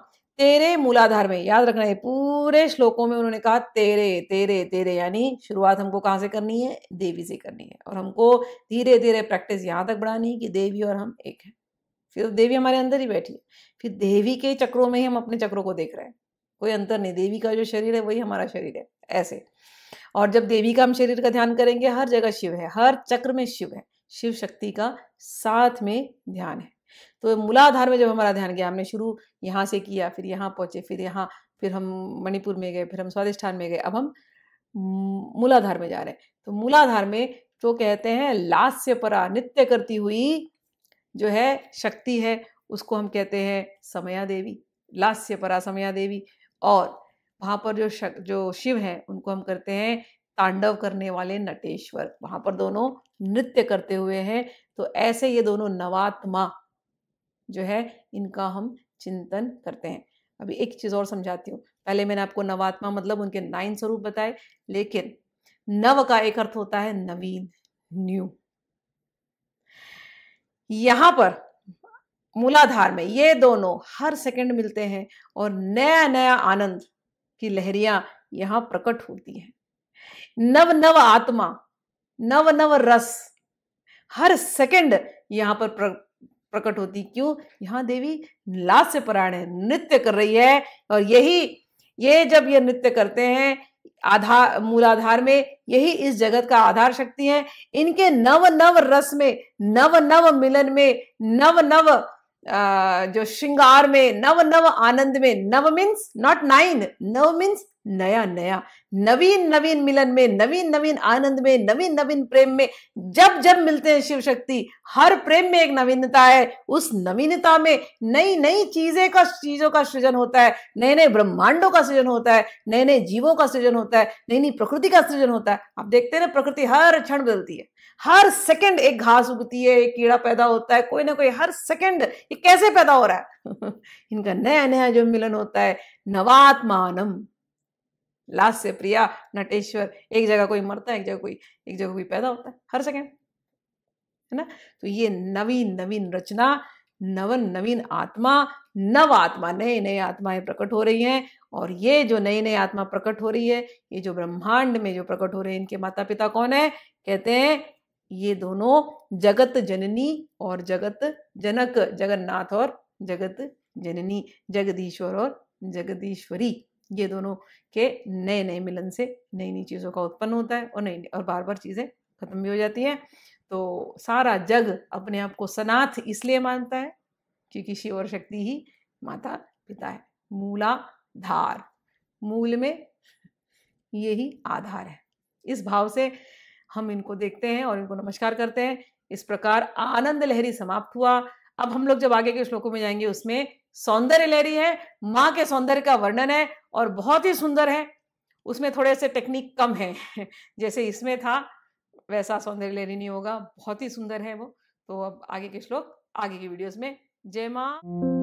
तेरे मूलाधार में याद रखना है पूरे श्लोकों में उन्होंने कहा तेरे तेरे तेरे यानी शुरुआत हमको कहाँ से करनी है देवी से करनी है और हमको धीरे धीरे प्रैक्टिस यहाँ तक बढ़ानी है कि देवी और हम एक हैं फिर देवी हमारे अंदर ही बैठी है फिर देवी के चक्रों में ही हम अपने चक्रों को देख रहे हैं कोई अंतर नहीं देवी का जो शरीर है वही हमारा शरीर है ऐसे और जब देवी का हम शरीर का ध्यान करेंगे हर जगह शिव है हर चक्र में शिव है शिव शक्ति का साथ में ध्यान है तो मूलाधार में जब हमारा ध्यान गया हमने शुरू यहाँ से किया फिर यहाँ पहुंचे फिर यहाँ फिर हम मणिपुर में गए फिर हम स्वादिष्ठान में गए अब हम मूलाधार में जा रहे हैं तो मूलाधार में जो कहते हैं लास्य परा नित्य करती हुई जो है शक्ति है उसको हम कहते हैं समया देवी लास्य परा समया देवी और वहाँ पर जो शक, जो शिव है उनको हम करते हैं तांडव करने वाले नटेश्वर वहाँ पर दोनों नृत्य करते हुए हैं तो ऐसे ये दोनों नवात्मा जो है इनका हम चिंतन करते हैं अभी एक चीज़ और समझाती हूँ पहले मैंने आपको नवात्मा मतलब उनके नाइन स्वरूप बताए लेकिन नव का एक अर्थ होता है नवीन न्यू यहां पर मूलाधार में ये दोनों हर सेकंड मिलते हैं और नया नया आनंद की लहरियां यहाँ प्रकट होती हैं नव नव आत्मा नव नव रस हर सेकंड यहाँ पर प्रकट होती क्यों यहां देवी लास्य पराण है नृत्य कर रही है और यही ये जब ये नृत्य करते हैं आधार मूलाधार में यही इस जगत का आधार शक्ति है इनके नव नव रस में नव नव मिलन में नव नव जो श्रृंगार में नव नव आनंद में नव मीन्स नॉट नाइन नव मीन्स नया नया नवीन नवीन मिलन में नवीन नवीन आनंद में नवीन नवीन प्रेम में जब जब मिलते हैं शिव शक्ति हर प्रेम में एक नवीनता है उस नवीनता में नई नई चीजें का चीजों का सृजन होता है नए नए ब्रह्मांडों का सृजन होता है नए नए जीवों का सृजन होता है नई नई प्रकृति का सृजन होता है आप देखते हैं ना प्रकृति हर क्षण बदलती है हर सेकंड एक घास उगती है एक कीड़ा पैदा होता है कोई ना कोई हर सेकंड ये कैसे पैदा हो रहा है इनका नया नया जो मिलन होता है नवात्मानम लास्ट से प्रिया नटेश्वर एक जगह कोई मरता है एक जगह कोई एक जगह कोई पैदा होता है हर सेकेंड है ना तो ये नवीन नवीन रचना नवन नवीन आत्मा नव आत्मा नए नए आत्माएं प्रकट हो रही हैं और ये जो नई नई आत्मा प्रकट हो रही है ये जो ब्रह्मांड में जो प्रकट हो रहे हैं इनके माता पिता कौन है कहते हैं ये दोनों जगत जननी और जगत जनक जगन्नाथ और जगत जननी जगदीश्वर और जगदीश्वरी ये दोनों के नए नए मिलन से नई नई चीज़ों का उत्पन्न होता है और नई और बार बार चीज़ें खत्म भी हो जाती हैं तो सारा जग अपने आप को सनाथ इसलिए मानता है क्योंकि शिव और शक्ति ही माता पिता है मूला धार मूल में ये ही आधार है इस भाव से हम इनको देखते हैं और इनको नमस्कार करते हैं इस प्रकार आनंद लहरी समाप्त हुआ अब हम लोग जब आगे के श्लोकों में जाएंगे उसमें सौंदर्य लहरी है माँ के सौंदर्य का वर्णन है और बहुत ही सुंदर है उसमें थोड़े से टेक्निक कम है जैसे इसमें था वैसा सौंदर्य लहरी नहीं होगा बहुत ही सुंदर है वो तो अब आगे के श्लोक आगे की वीडियोस में जय माँ